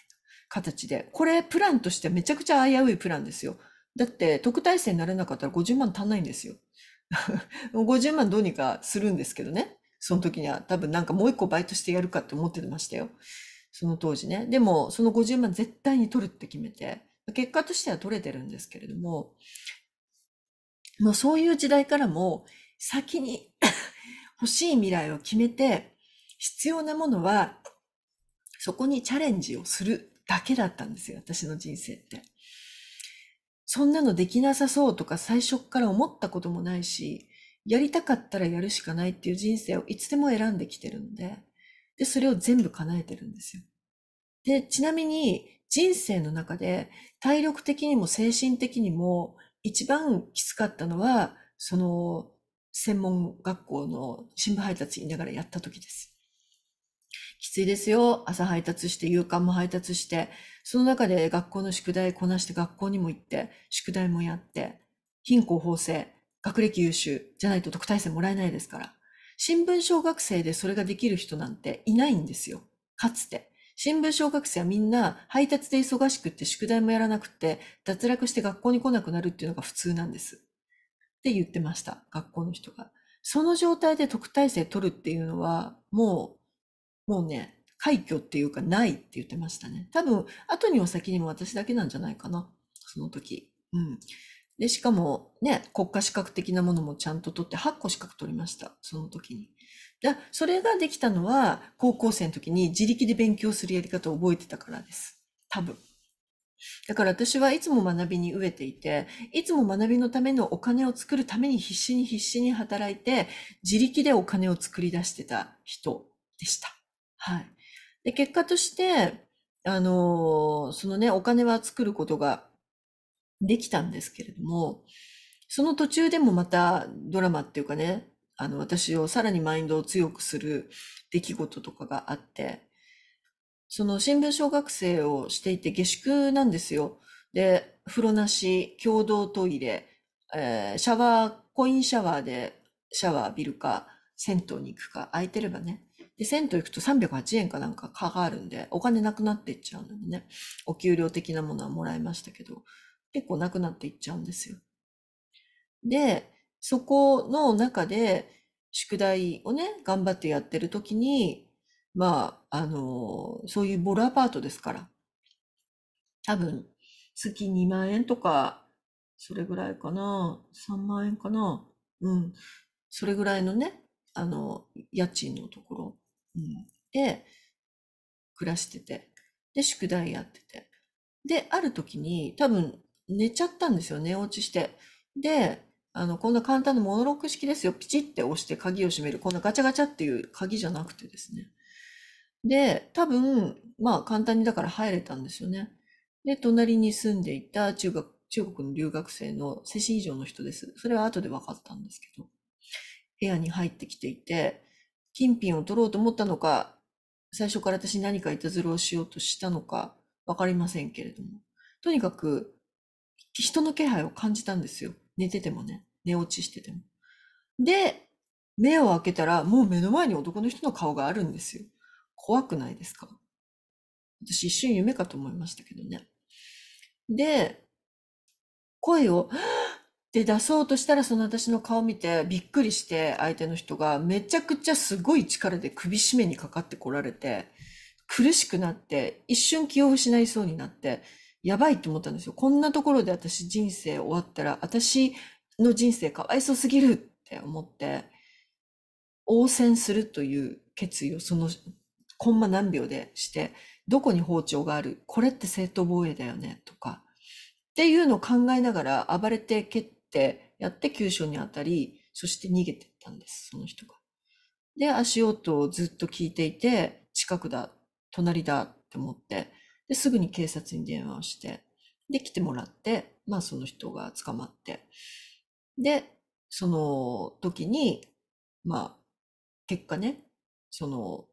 形で。これ、プランとしてめちゃくちゃ危ういプランですよ。だって、特待生になれなかったら50万足んないんですよ。50 万どうにかするんですけどね。その時には多分なんかもう一個バイトしてやるかって思ってましたよ。その当時ね。でも、その50万絶対に取るって決めて、結果としては取れてるんですけれども、まあそういう時代からも先に 欲しい未来を決めて、必要なものはそこにチャレンジをするだけだったんですよ、私の人生って。そんなのできなさそうとか最初から思ったこともないし、やりたかったらやるしかないっていう人生をいつでも選んできてるんで、で、それを全部叶えてるんですよ。で、ちなみに人生の中で体力的にも精神的にも一番きつかったのは、その専門学校の新聞配達にいながらやった時です。きついですよ。朝配達して、夕刊も配達して、その中で学校の宿題こなして学校にも行って、宿題もやって、貧困法制、学歴優秀じゃないと特待生もらえないですから。新聞小学生でそれができる人なんていないんですよ。かつて。新聞小学生はみんな配達で忙しくって宿題もやらなくて脱落して学校に来なくなるっていうのが普通なんです。って言ってました。学校の人が。その状態で特待生取るっていうのはもうもうね、快挙っていうかないって言ってましたね。多分、後にも先にも私だけなんじゃないかな。その時。うん。で、しかもね、国家資格的なものもちゃんと取って8個資格取りました。その時に。だそれができたのは、高校生の時に自力で勉強するやり方を覚えてたからです。多分。だから私はいつも学びに飢えていて、いつも学びのためのお金を作るために必死に必死に働いて、自力でお金を作り出してた人でした。はい。で、結果として、あの、そのね、お金は作ることができたんですけれども、その途中でもまたドラマっていうかね、あの、私をさらにマインドを強くする出来事とかがあって、その新聞小学生をしていて下宿なんですよ。で、風呂なし、共同トイレ、えー、シャワー、コインシャワーでシャワー浴びるか、銭湯に行くか、空いてればね。で、銭湯行くと308円かなんか蚊があるんで、お金なくなっていっちゃうのでね、お給料的なものはもらいましたけど、結構なくなっていっちゃうんですよ。で、そこの中で、宿題をね、頑張ってやってる時に、まあ、あの、そういうボロアパートですから、多分、月2万円とか、それぐらいかな、3万円かな、うん、それぐらいのね、あの、家賃のところで、暮らしてて、で、宿題やってて。で、ある時に多分寝ちゃったんですよ、寝落ちして。で、あの、こんな簡単なモノロック式ですよ。ピチって押して鍵を閉める。こんなガチャガチャっていう鍵じゃなくてですね。で、多分、まあ簡単にだから入れたんですよね。で、隣に住んでいた中学、中国の留学生の精神異常の人です。それは後で分かったんですけど、部屋に入ってきていて、金品を取ろうと思ったのか、最初から私何かいたずらをしようとしたのか、わかりませんけれども。とにかく、人の気配を感じたんですよ。寝ててもね。寝落ちしてても。で、目を開けたら、もう目の前に男の人の顔があるんですよ。怖くないですか私一瞬夢かと思いましたけどね。で、声を、で、出そうとしたら、その私の顔見て、びっくりして、相手の人が、めちゃくちゃすごい力で首絞めにかかってこられて、苦しくなって、一瞬気を失いそうになって、やばいと思ったんですよ。こんなところで私人生終わったら、私の人生かわいそうすぎるって思って、応戦するという決意をそのコンマ何秒でして、どこに包丁があるこれって正当防衛だよねとか、っていうのを考えながら暴れて蹴ってってやって急所に当たり、そして逃げてったんです、その人が。で、足音をずっと聞いていて、近くだ、隣だって思って、ですぐに警察に電話をして、で、来てもらって、まあその人が捕まって、で、その時に、まあ、結果ね、その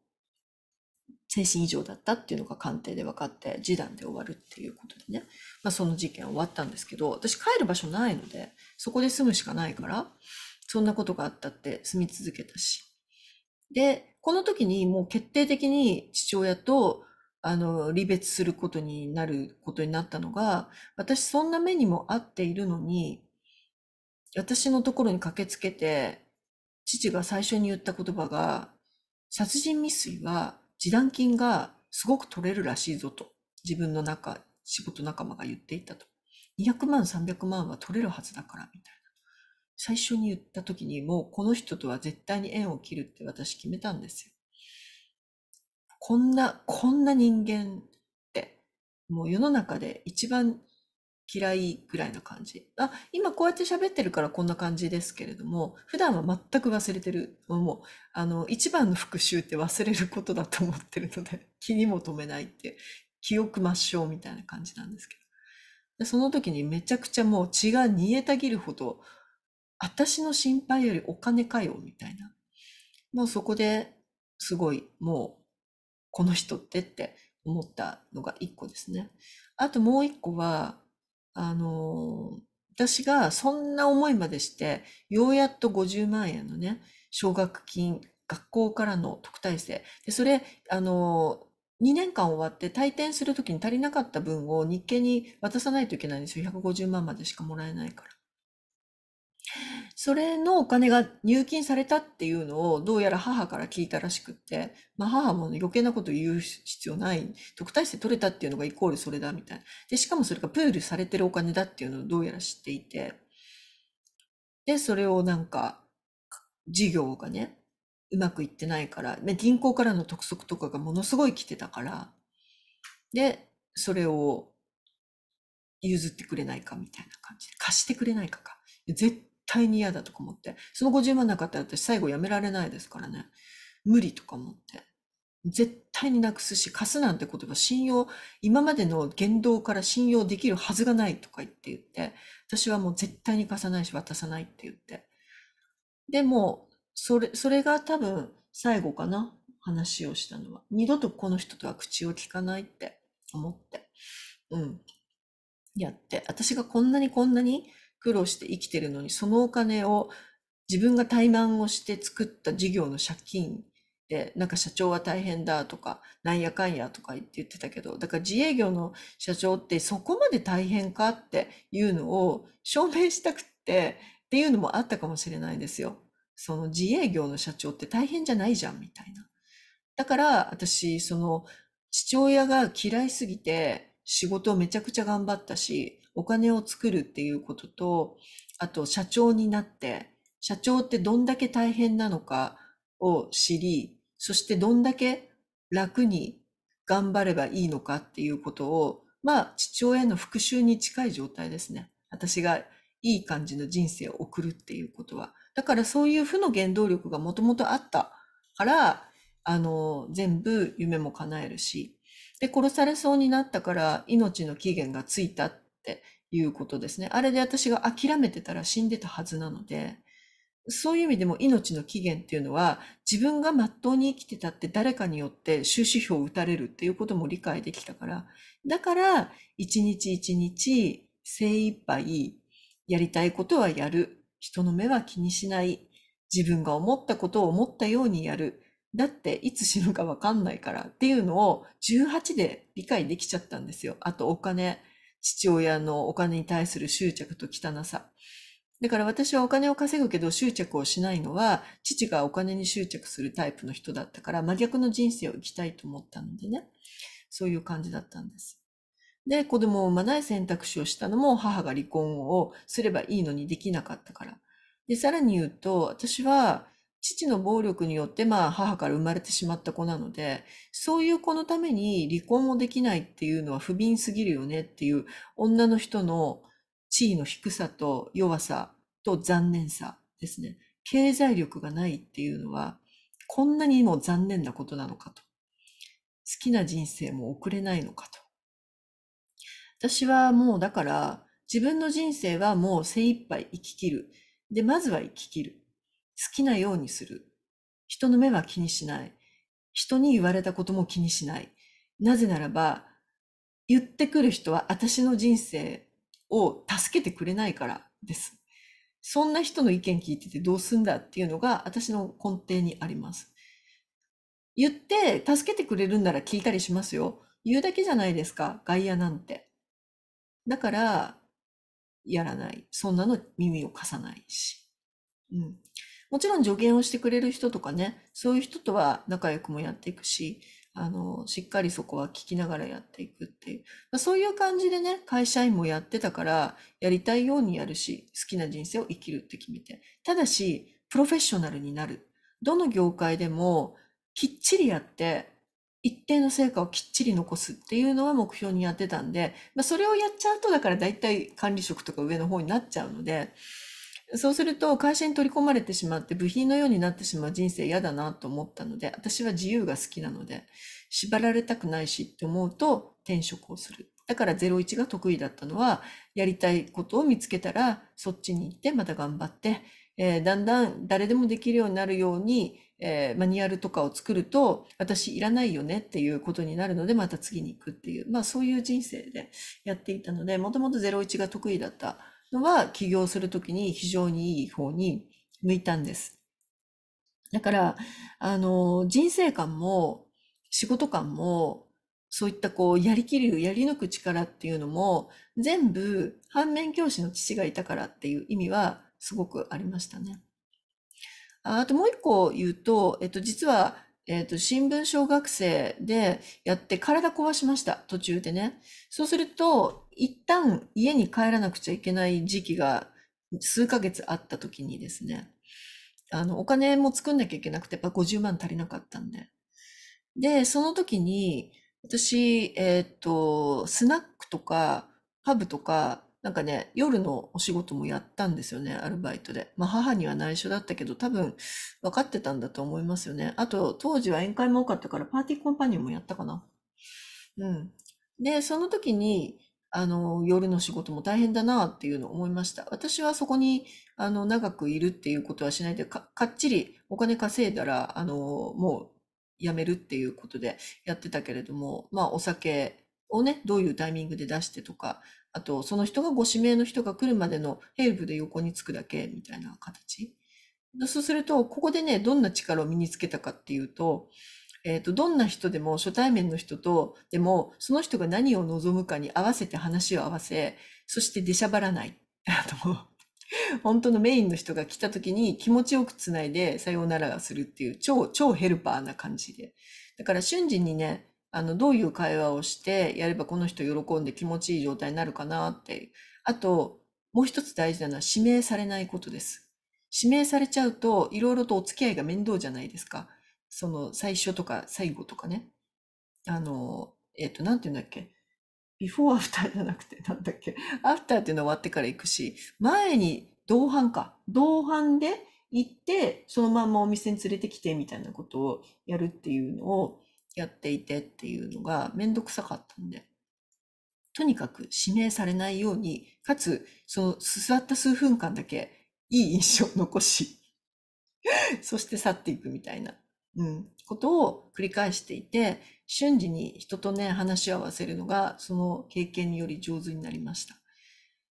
精神異常だったっていうのが鑑定で分かって示談で終わるっていうことでね、まあ、その事件終わったんですけど私帰る場所ないのでそこで住むしかないからそんなことがあったって住み続けたしでこの時にもう決定的に父親とあの離別することになることになったのが私そんな目にも合っているのに私のところに駆けつけて父が最初に言った言葉が殺人未遂は示談金がすごく取れるらしいぞと、自分の中、仕事仲間が言っていたと。200万、300万は取れるはずだから、みたいな。最初に言った時にもうこの人とは絶対に縁を切るって私決めたんですよ。こんな、こんな人間って、もう世の中で一番嫌いぐらいな感じ。あ、今こうやって喋ってるからこんな感じですけれども、普段は全く忘れてる。もう、あの、一番の復習って忘れることだと思ってるので、気にも留めないって、記憶抹消みたいな感じなんですけど。でその時にめちゃくちゃもう血が煮えたぎるほど、私の心配よりお金かよ、みたいな。もうそこですごい、もう、この人ってって思ったのが一個ですね。あともう一個は、あの、私がそんな思いまでして、ようやっと50万円のね、奨学金、学校からの特待生。で、それ、あの、2年間終わって退店するときに足りなかった分を日経に渡さないといけないんですよ。150万までしかもらえないから。それのお金が入金されたっていうのをどうやら母から聞いたらしくって、まあ母も余計なこと言う必要ない、特待生取れたっていうのがイコールそれだみたいな。で、しかもそれがプールされてるお金だっていうのをどうやら知っていて、で、それをなんか、事業がね、うまくいってないから、で銀行からの督促とかがものすごい来てたから、で、それを譲ってくれないかみたいな感じで、貸してくれないかか。絶対に嫌だとか思って、その50万なかったら私最後やめられないですからね。無理とか思って。絶対になくすし、貸すなんて言葉信用、今までの言動から信用できるはずがないとか言って言って、私はもう絶対に貸さないし渡さないって言って。でも、それ、それが多分最後かな。話をしたのは。二度とこの人とは口を聞かないって思って。うん。やって。私がこんなにこんなに苦労して生きてるのに、そのお金を自分が怠慢をして作った事業の借金で、なんか社長は大変だとか、なんやかんやとか言って言ってたけど、だから自営業の社長ってそこまで大変かっていうのを証明したくってっていうのもあったかもしれないですよ。その自営業の社長って大変じゃないじゃんみたいな。だから私、その父親が嫌いすぎて仕事をめちゃくちゃ頑張ったし、お金を作るっていうことと、あと社長になって、社長ってどんだけ大変なのかを知り、そしてどんだけ楽に頑張ればいいのかっていうことを、まあ父親の復讐に近い状態ですね。私がいい感じの人生を送るっていうことは。だからそういう負の原動力がもともとあったから、あの、全部夢も叶えるし、で、殺されそうになったから命の期限がついたっっていうことですね。あれで私が諦めてたら死んでたはずなので、そういう意味でも命の起源っていうのは自分がまっとうに生きてたって誰かによって終止符を打たれるっていうことも理解できたから、だから一日一日精一杯やりたいことはやる。人の目は気にしない。自分が思ったことを思ったようにやる。だっていつ死ぬかわかんないからっていうのを18で理解できちゃったんですよ。あとお金、父親のお金に対する執着と汚さ。だから私はお金を稼ぐけど執着をしないのは、父がお金に執着するタイプの人だったから、真逆の人生を生きたいと思ったのでね。そういう感じだったんです。で、子供を産まない選択肢をしたのも母が離婚をすればいいのにできなかったから。で、さらに言うと、私は父の暴力によって、まあ、母から生まれてしまった子なので、そういう子のために離婚もできないっていうのは不憫すぎるよねっていう女の人の地位の低さと弱さと残念さですね。経済力がないっていうのは、こんなにも残念なことなのかと。好きな人生も送れないのかと。私はもうだから、自分の人生はもう精一杯生ききる。で、まずは生ききる。好きなようにする。人の目は気にしない。人に言われたことも気にしない。なぜならば、言ってくる人は私の人生を助けてくれないからです。そんな人の意見聞いててどうすんだっていうのが私の根底にあります。言って助けてくれるんなら聞いたりしますよ。言うだけじゃないですか、外野なんて。だから、やらない。そんなの耳を貸さないし。うん。もちろん助言をしてくれる人とかね、そういう人とは仲良くもやっていくし、あの、しっかりそこは聞きながらやっていくっていう。まあ、そういう感じでね、会社員もやってたから、やりたいようにやるし、好きな人生を生きるって決めて。ただし、プロフェッショナルになる。どの業界でも、きっちりやって、一定の成果をきっちり残すっていうのは目標にやってたんで、まあ、それをやっちゃうと、だから大体管理職とか上の方になっちゃうので、そうすると会社に取り込まれてしまって部品のようになってしまう人生嫌だなと思ったので、私は自由が好きなので、縛られたくないしって思うと転職をする。だから01が得意だったのは、やりたいことを見つけたらそっちに行ってまた頑張って、えー、だんだん誰でもできるようになるように、えー、マニュアルとかを作ると、私いらないよねっていうことになるので、また次に行くっていう、まあそういう人生でやっていたので、もともと01が得意だった。のは起業するときに非常にいい方に向いたんです。だから、あの、人生観も仕事観もそういったこうやりきるやり抜く力っていうのも全部反面教師の父がいたからっていう意味はすごくありましたね。あともう一個言うと、えっと、実はえっ、ー、と、新聞小学生でやって体壊しました。途中でね。そうすると、一旦家に帰らなくちゃいけない時期が数ヶ月あった時にですね、あの、お金も作んなきゃいけなくて、やっぱ50万足りなかったんで。で、その時に、私、えっ、ー、と、スナックとか、パブとか、なんかね、夜のお仕事もやったんですよね、アルバイトで。まあ、母には内緒だったけど、多分分かってたんだと思いますよね。あと、当時は宴会も多かったから、パーティーコンパニオンもやったかな。うん。で、その時に、あの、夜の仕事も大変だなっていうのを思いました。私はそこに、あの、長くいるっていうことはしないで、か、かっちりお金稼いだら、あの、もう辞めるっていうことでやってたけれども、まあ、お酒をね、どういうタイミングで出してとか、あと、その人がご指名の人が来るまでのヘルプで横につくだけみたいな形。そうすると、ここでね、どんな力を身につけたかっていうと、えっ、ー、と、どんな人でも初対面の人と、でも、その人が何を望むかに合わせて話を合わせ、そして出しゃばらない。本当のメインの人が来た時に気持ちよくつないでさようならするっていう超、超ヘルパーな感じで。だから瞬時にね、あの、どういう会話をしてやればこの人喜んで気持ちいい状態になるかなって。あと、もう一つ大事なのは指名されないことです。指名されちゃうと、いろいろとお付き合いが面倒じゃないですか。その、最初とか最後とかね。あの、えっ、ー、と、なんて言うんだっけ。ビフォーアフターじゃなくて、なんだっけ。アフターっていうのは終わってから行くし、前に同伴か。同伴で行って、そのまんまお店に連れてきてみたいなことをやるっていうのを、やっていてっていうのがめんどくさかったんで、とにかく指名されないように、かつ、その座った数分間だけいい印象を残し、そして去っていくみたいな、うん、ことを繰り返していて、瞬時に人とね、話し合わせるのが、その経験により上手になりました。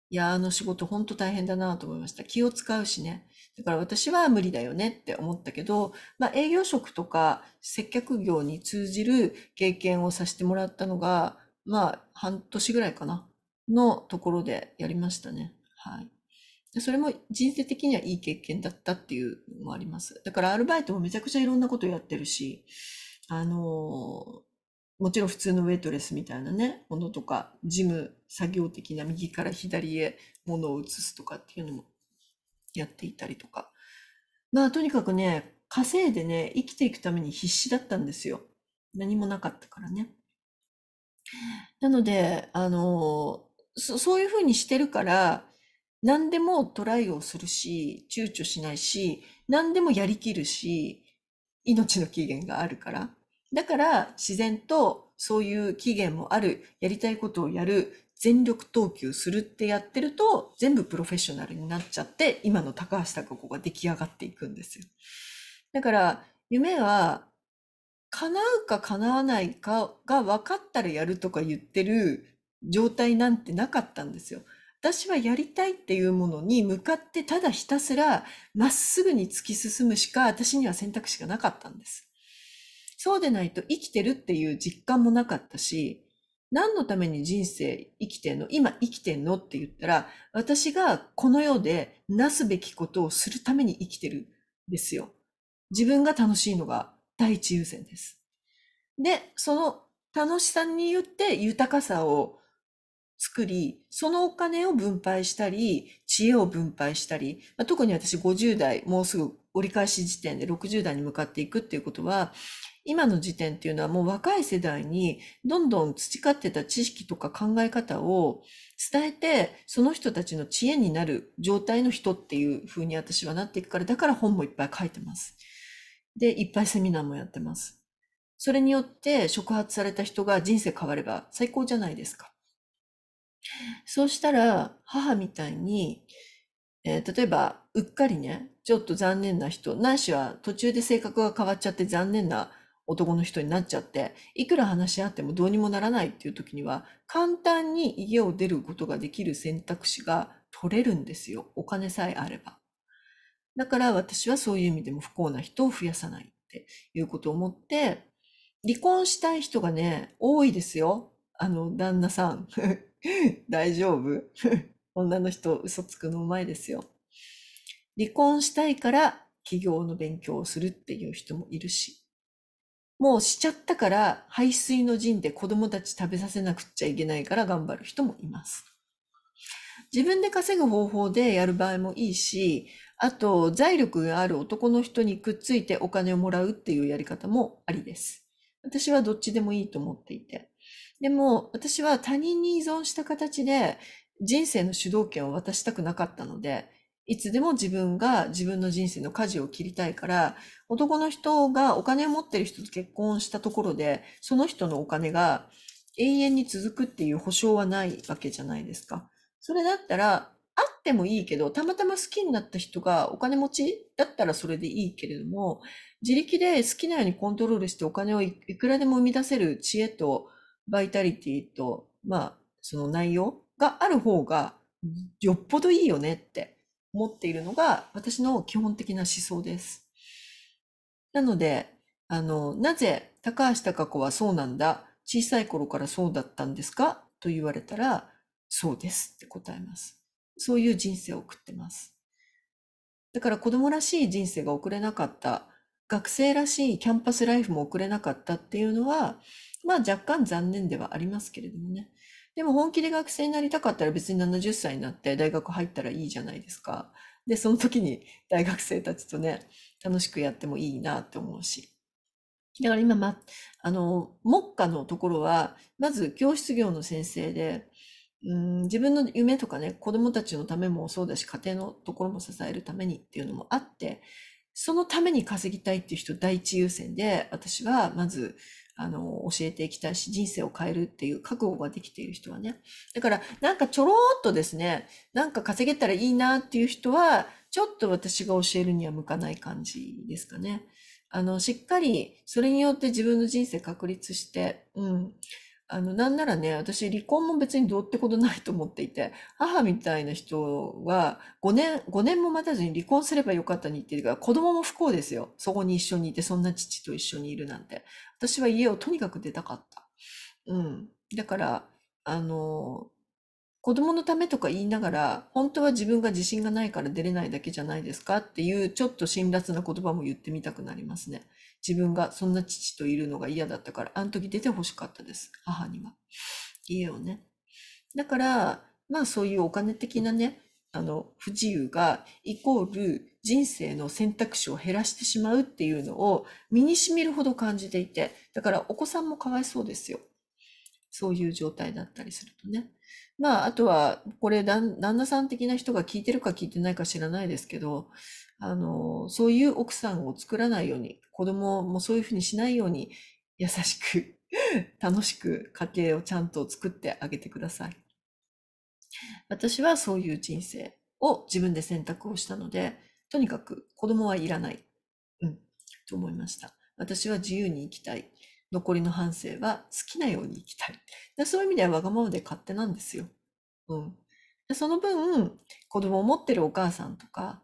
いや、あの仕事ほんと大変だなと思いました。気を使うしね。だから私は無理だよねって思ったけど、まあ、営業職とか接客業に通じる経験をさせてもらったのが、まあ、半年ぐらいかな、のところでやりましたね。はい。それも人生的にはいい経験だったっていうのもあります。だからアルバイトもめちゃくちゃいろんなことやってるし、あのー、もちろん普通のウェイトレスみたいなね、ものとか、事務、作業的な右から左へ物を移すとかっていうのもやっていたりとか。まあ、とにかくね、稼いでね、生きていくために必死だったんですよ。何もなかったからね。なので、あの、そそういうふうにしてるから、何でもトライをするし、躊躇しないし、何でもやりきるし、命の期限があるから。だから、自然とそういう期限もある、やりたいことをやる、全力投球するってやってると、全部プロフェッショナルになっちゃって、今の高橋拓子が出来上がっていくんですよ。だから、夢は、叶うか叶わないかが分かったらやるとか言ってる状態なんてなかったんですよ。私はやりたいっていうものに向かってただひたすらまっすぐに突き進むしか私には選択肢がなかったんです。そうでないと生きてるっていう実感もなかったし、何のために人生生きてんの今生きてんのって言ったら、私がこの世でなすべきことをするために生きてるんですよ。自分が楽しいのが第一優先です。で、その楽しさによって豊かさを作り、そのお金を分配したり、知恵を分配したり、特に私50代、もうすぐ折り返し時点で60代に向かっていくっていうことは、今の時点っていうのはもう若い世代にどんどん培ってた知識とか考え方を伝えて、その人たちの知恵になる状態の人っていうふうに私はなっていくから、だから本もいっぱい書いてます。で、いっぱいセミナーもやってます。それによって触発された人が人生変われば最高じゃないですか。そうしたら、母みたいに、えー、例えば、うっかりね、ちょっと残念な人、ないしは途中で性格が変わっちゃって残念な男の人になっちゃっていくら話し合ってもどうにもならないっていう時には簡単に家を出ることができる選択肢が取れるんですよお金さえあればだから私はそういう意味でも不幸な人を増やさないっていうことを思って離婚したい人がね多いですよあの旦那さん 大丈夫 女の人嘘つくのうまいですよ離婚したいから起業の勉強をするっていう人もいるしもうしちゃったから排水の陣で子供たち食べさせなくちゃいけないから頑張る人もいます。自分で稼ぐ方法でやる場合もいいし、あと財力がある男の人にくっついてお金をもらうっていうやり方もありです。私はどっちでもいいと思っていて。でも私は他人に依存した形で人生の主導権を渡したくなかったので、いつでも自分が自分の人生の舵を切りたいから、男の人がお金を持ってる人と結婚したところで、その人のお金が永遠に続くっていう保証はないわけじゃないですか。それだったら、あってもいいけど、たまたま好きになった人がお金持ちだったらそれでいいけれども、自力で好きなようにコントロールしてお金をいくらでも生み出せる知恵とバイタリティと、まあ、その内容がある方がよっぽどいいよねって持っているのが私の基本的な思想です。なので、あの、なぜ高橋貴子はそうなんだ、小さい頃からそうだったんですかと言われたら、そうですって答えます。そういう人生を送ってます。だから子供らしい人生が送れなかった、学生らしいキャンパスライフも送れなかったっていうのは、まあ若干残念ではありますけれどもね。でも本気で学生になりたかったら別に70歳になって大学入ったらいいじゃないですか。で、その時に 大学生たちとね、楽しくやってもいいなって思うし。だから今、ま、あの、目下のところは、まず教室業の先生で、うん、自分の夢とかね、子供たちのためもそうだし、家庭のところも支えるためにっていうのもあって、そのために稼ぎたいっていう人第一優先で、私はまずあの、教えていきたいし、人生を変えるっていう覚悟ができている人はね。だから、なんかちょろっとですね、なんか稼げたらいいなっていう人は、ちょっと私が教えるには向かない感じですかね。あの、しっかり、それによって自分の人生確立して、うん。あの、なんならね、私、離婚も別にどうってことないと思っていて、母みたいな人は、5年、5年も待たずに離婚すればよかったに言ってるから、子供も不幸ですよ。そこに一緒にいて、そんな父と一緒にいるなんて。私は家をとにかく出たかった。うん。だから、あの、子供のためとか言いながら、本当は自分が自信がないから出れないだけじゃないですかっていう、ちょっと辛辣な言葉も言ってみたくなりますね。自分がそんな父といるのが嫌だったから、あの時出てほしかったです。母には。家をね。だから、まあそういうお金的なね、あの、不自由がイコール人生の選択肢を減らしてしまうっていうのを身にしみるほど感じていて、だからお子さんもかわいそうですよ。そういう状態だったりするとね。まあ、あとは、これ旦、那さん的な人が聞いてるか聞いてないか知らないですけど、あの、そういう奥さんを作らないように、子供もそういうふうにしないように、優しく、楽しく家庭をちゃんと作ってあげてください。私はそういう人生を自分で選択をしたので、とにかく子供はいらない、うん、と思いました。私は自由に生きたい。残りの半生は好きなように生きたい。そういう意味ではわがままで勝手なんですよ。うん、その分、子供を持ってるお母さんとか、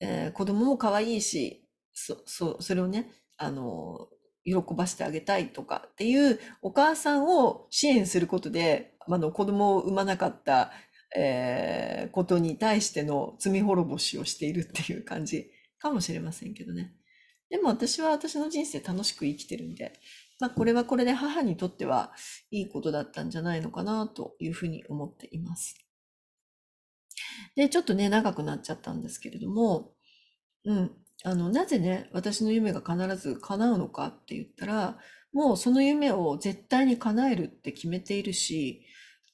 えー、子供も可愛いし、そ、そ、それをね、あの、喜ばしてあげたいとかっていうお母さんを支援することで、あの、子供を産まなかった、えー、ことに対しての罪滅ぼしをしているっていう感じかもしれませんけどね。でも私は私の人生楽しく生きてるんで、まあ、これはこれで母にとってはいいことだったんじゃないのかなというふうに思っています。で、ちょっとね、長くなっちゃったんですけれども、うん、あの、なぜね、私の夢が必ず叶うのかって言ったら、もうその夢を絶対に叶えるって決めているし、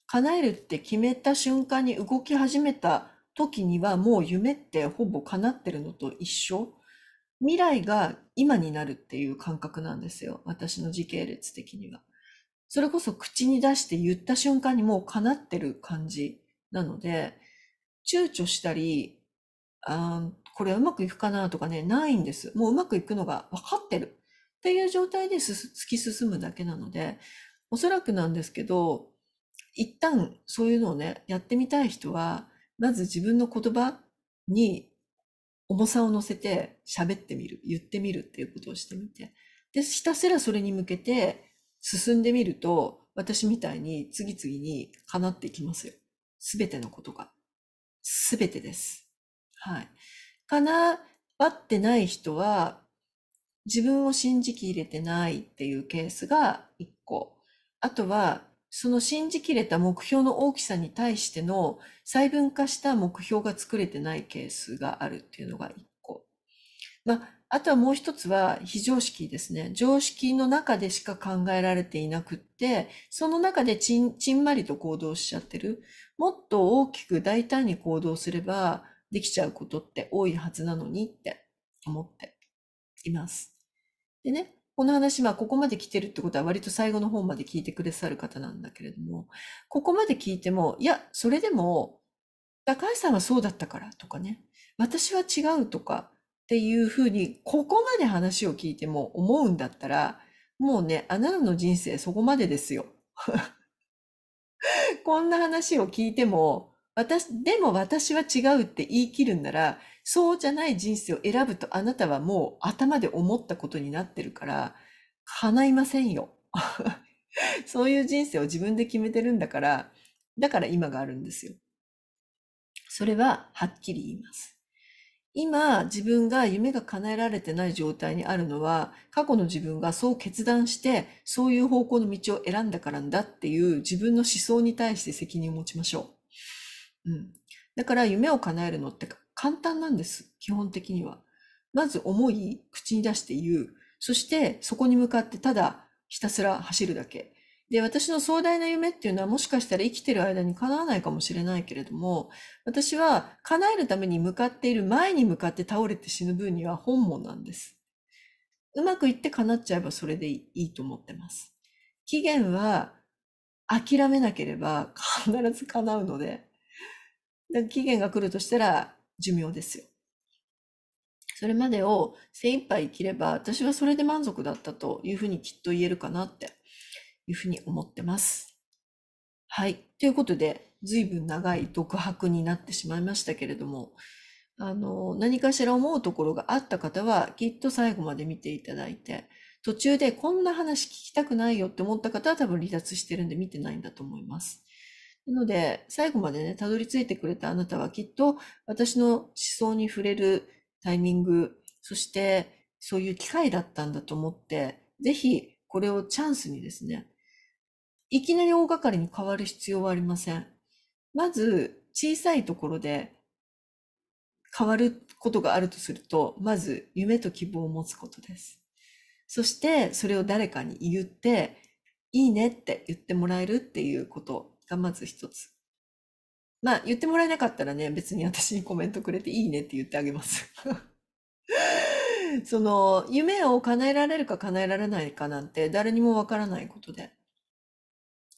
叶えるって決めた瞬間に動き始めた時にはもう夢ってほぼ叶ってるのと一緒未来が今になるっていう感覚なんですよ。私の時系列的には。それこそ口に出して言った瞬間にもう叶ってる感じなので、躊躇したり、あこれうまくいくかなとかね、ないんです。もううまくいくのが分かってるっていう状態で突き進むだけなので、おそらくなんですけど、一旦そういうのをね、やってみたい人は、まず自分の言葉に重さを乗せて喋ってみる、言ってみるっていうことをしてみて、で、ひたすらそれに向けて進んでみると、私みたいに次々に叶ってきますよ。すべてのことが。すべてです。はい。叶わってない人は、自分を信じきれてないっていうケースが1個。あとは、その信じきれた目標の大きさに対しての細分化した目標が作れてないケースがあるっていうのが一個。まあ、あとはもう一つは非常識ですね。常識の中でしか考えられていなくって、その中でちんちんまりと行動しちゃってる。もっと大きく大胆に行動すればできちゃうことって多いはずなのにって思っています。でね、この話、まあ、ここまで来てるってことは、割と最後の方まで聞いてくださる方なんだけれども、ここまで聞いても、いや、それでも、高橋さんはそうだったからとかね、私は違うとかっていうふうに、ここまで話を聞いても思うんだったら、もうね、あなたの人生そこまでですよ。こんな話を聞いても、私、でも私は違うって言い切るんなら、そうじゃない人生を選ぶとあなたはもう頭で思ったことになってるから、叶いませんよ。そういう人生を自分で決めてるんだから、だから今があるんですよ。それははっきり言います。今自分が夢が叶えられてない状態にあるのは過去の自分がそう決断してそういう方向の道を選んだからんだっていう自分の思想に対して責任を持ちましょう。うん、だから夢を叶えるのって簡単なんです。基本的には。まず思い、口に出して言う。そしてそこに向かってただひたすら走るだけ。で、私の壮大な夢っていうのはもしかしたら生きてる間に叶わないかもしれないけれども、私は叶えるために向かっている前に向かって倒れて死ぬ分には本望なんです。うまくいって叶っちゃえばそれでいいと思ってます。期限は諦めなければ必ず叶うので、期限が来るとしたら寿命ですよ。それまでを精一杯生きれば、私はそれで満足だったというふうにきっと言えるかなっていうふうに思ってます。はい。ということで、随分長い独白になってしまいましたけれども、あの、何かしら思うところがあった方は、きっと最後まで見ていただいて、途中でこんな話聞きたくないよって思った方は多分離脱してるんで見てないんだと思います。なので、最後までね、たどり着いてくれたあなたはきっと私の思想に触れるタイミング、そしてそういう機会だったんだと思って、ぜひこれをチャンスにですね、いきなり大掛かりに変わる必要はありません。まず、小さいところで変わることがあるとすると、まず夢と希望を持つことです。そして、それを誰かに言って、いいねって言ってもらえるっていうことがまず一つ。まあ言ってもらえなかったらね、別に私にコメントくれていいねって言ってあげます。その夢を叶えられるか叶えられないかなんて誰にもわからないことで。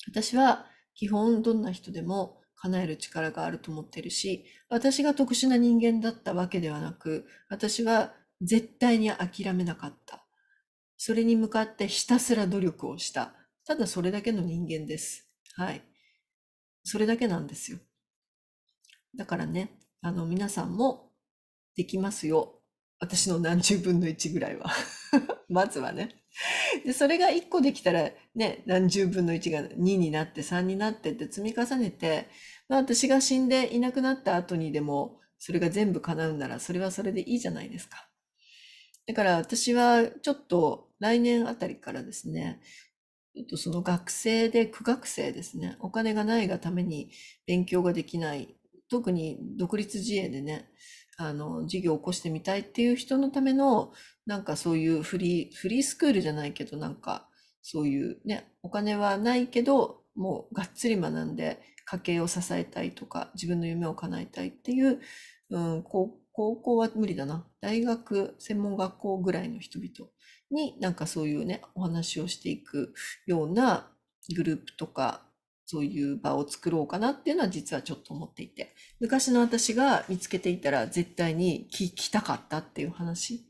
私は基本どんな人でも叶える力があると思ってるし、私が特殊な人間だったわけではなく、私は絶対に諦めなかった。それに向かってひたすら努力をした。ただそれだけの人間です。はい。それだけなんですよ。だからね、あの皆さんもできますよ。私の何十分の1ぐらいは。まずはね。で、それが1個できたらね、何十分の1が2になって3になってって積み重ねて、まあ私が死んでいなくなった後にでもそれが全部叶うならそれはそれでいいじゃないですか。だから私はちょっと来年あたりからですね、えっと、その学生で苦学生ですねお金がないがために勉強ができない特に独立自営でねあの事業を起こしてみたいっていう人のためのなんかそういうフリーフリースクールじゃないけどなんかそういうねお金はないけどもうがっつり学んで家計を支えたいとか自分の夢を叶えたいっていう、うん、高校は無理だな大学専門学校ぐらいの人々になんかそういうね、お話をしていくようなグループとか、そういう場を作ろうかなっていうのは実はちょっと思っていて、昔の私が見つけていたら絶対に聞きたかったっていう話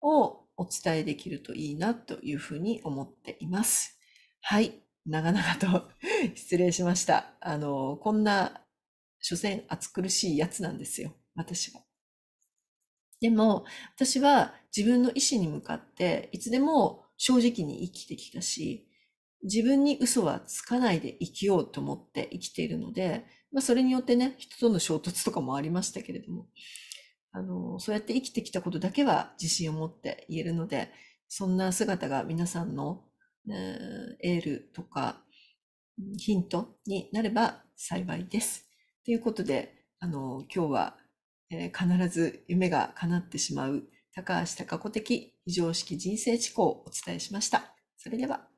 をお伝えできるといいなというふうに思っています。はい。長々と 失礼しました。あの、こんな、所詮暑苦しいやつなんですよ。私は。でも私は自分の意思に向かっていつでも正直に生きてきたし自分に嘘はつかないで生きようと思って生きているので、まあ、それによってね人との衝突とかもありましたけれどもあのそうやって生きてきたことだけは自信を持って言えるのでそんな姿が皆さんの、えエールとかヒントになれば幸いです。ということであの今日はえ必ず夢が叶ってしまう高橋貴子的非常識人生思考をお伝えしました。それでは。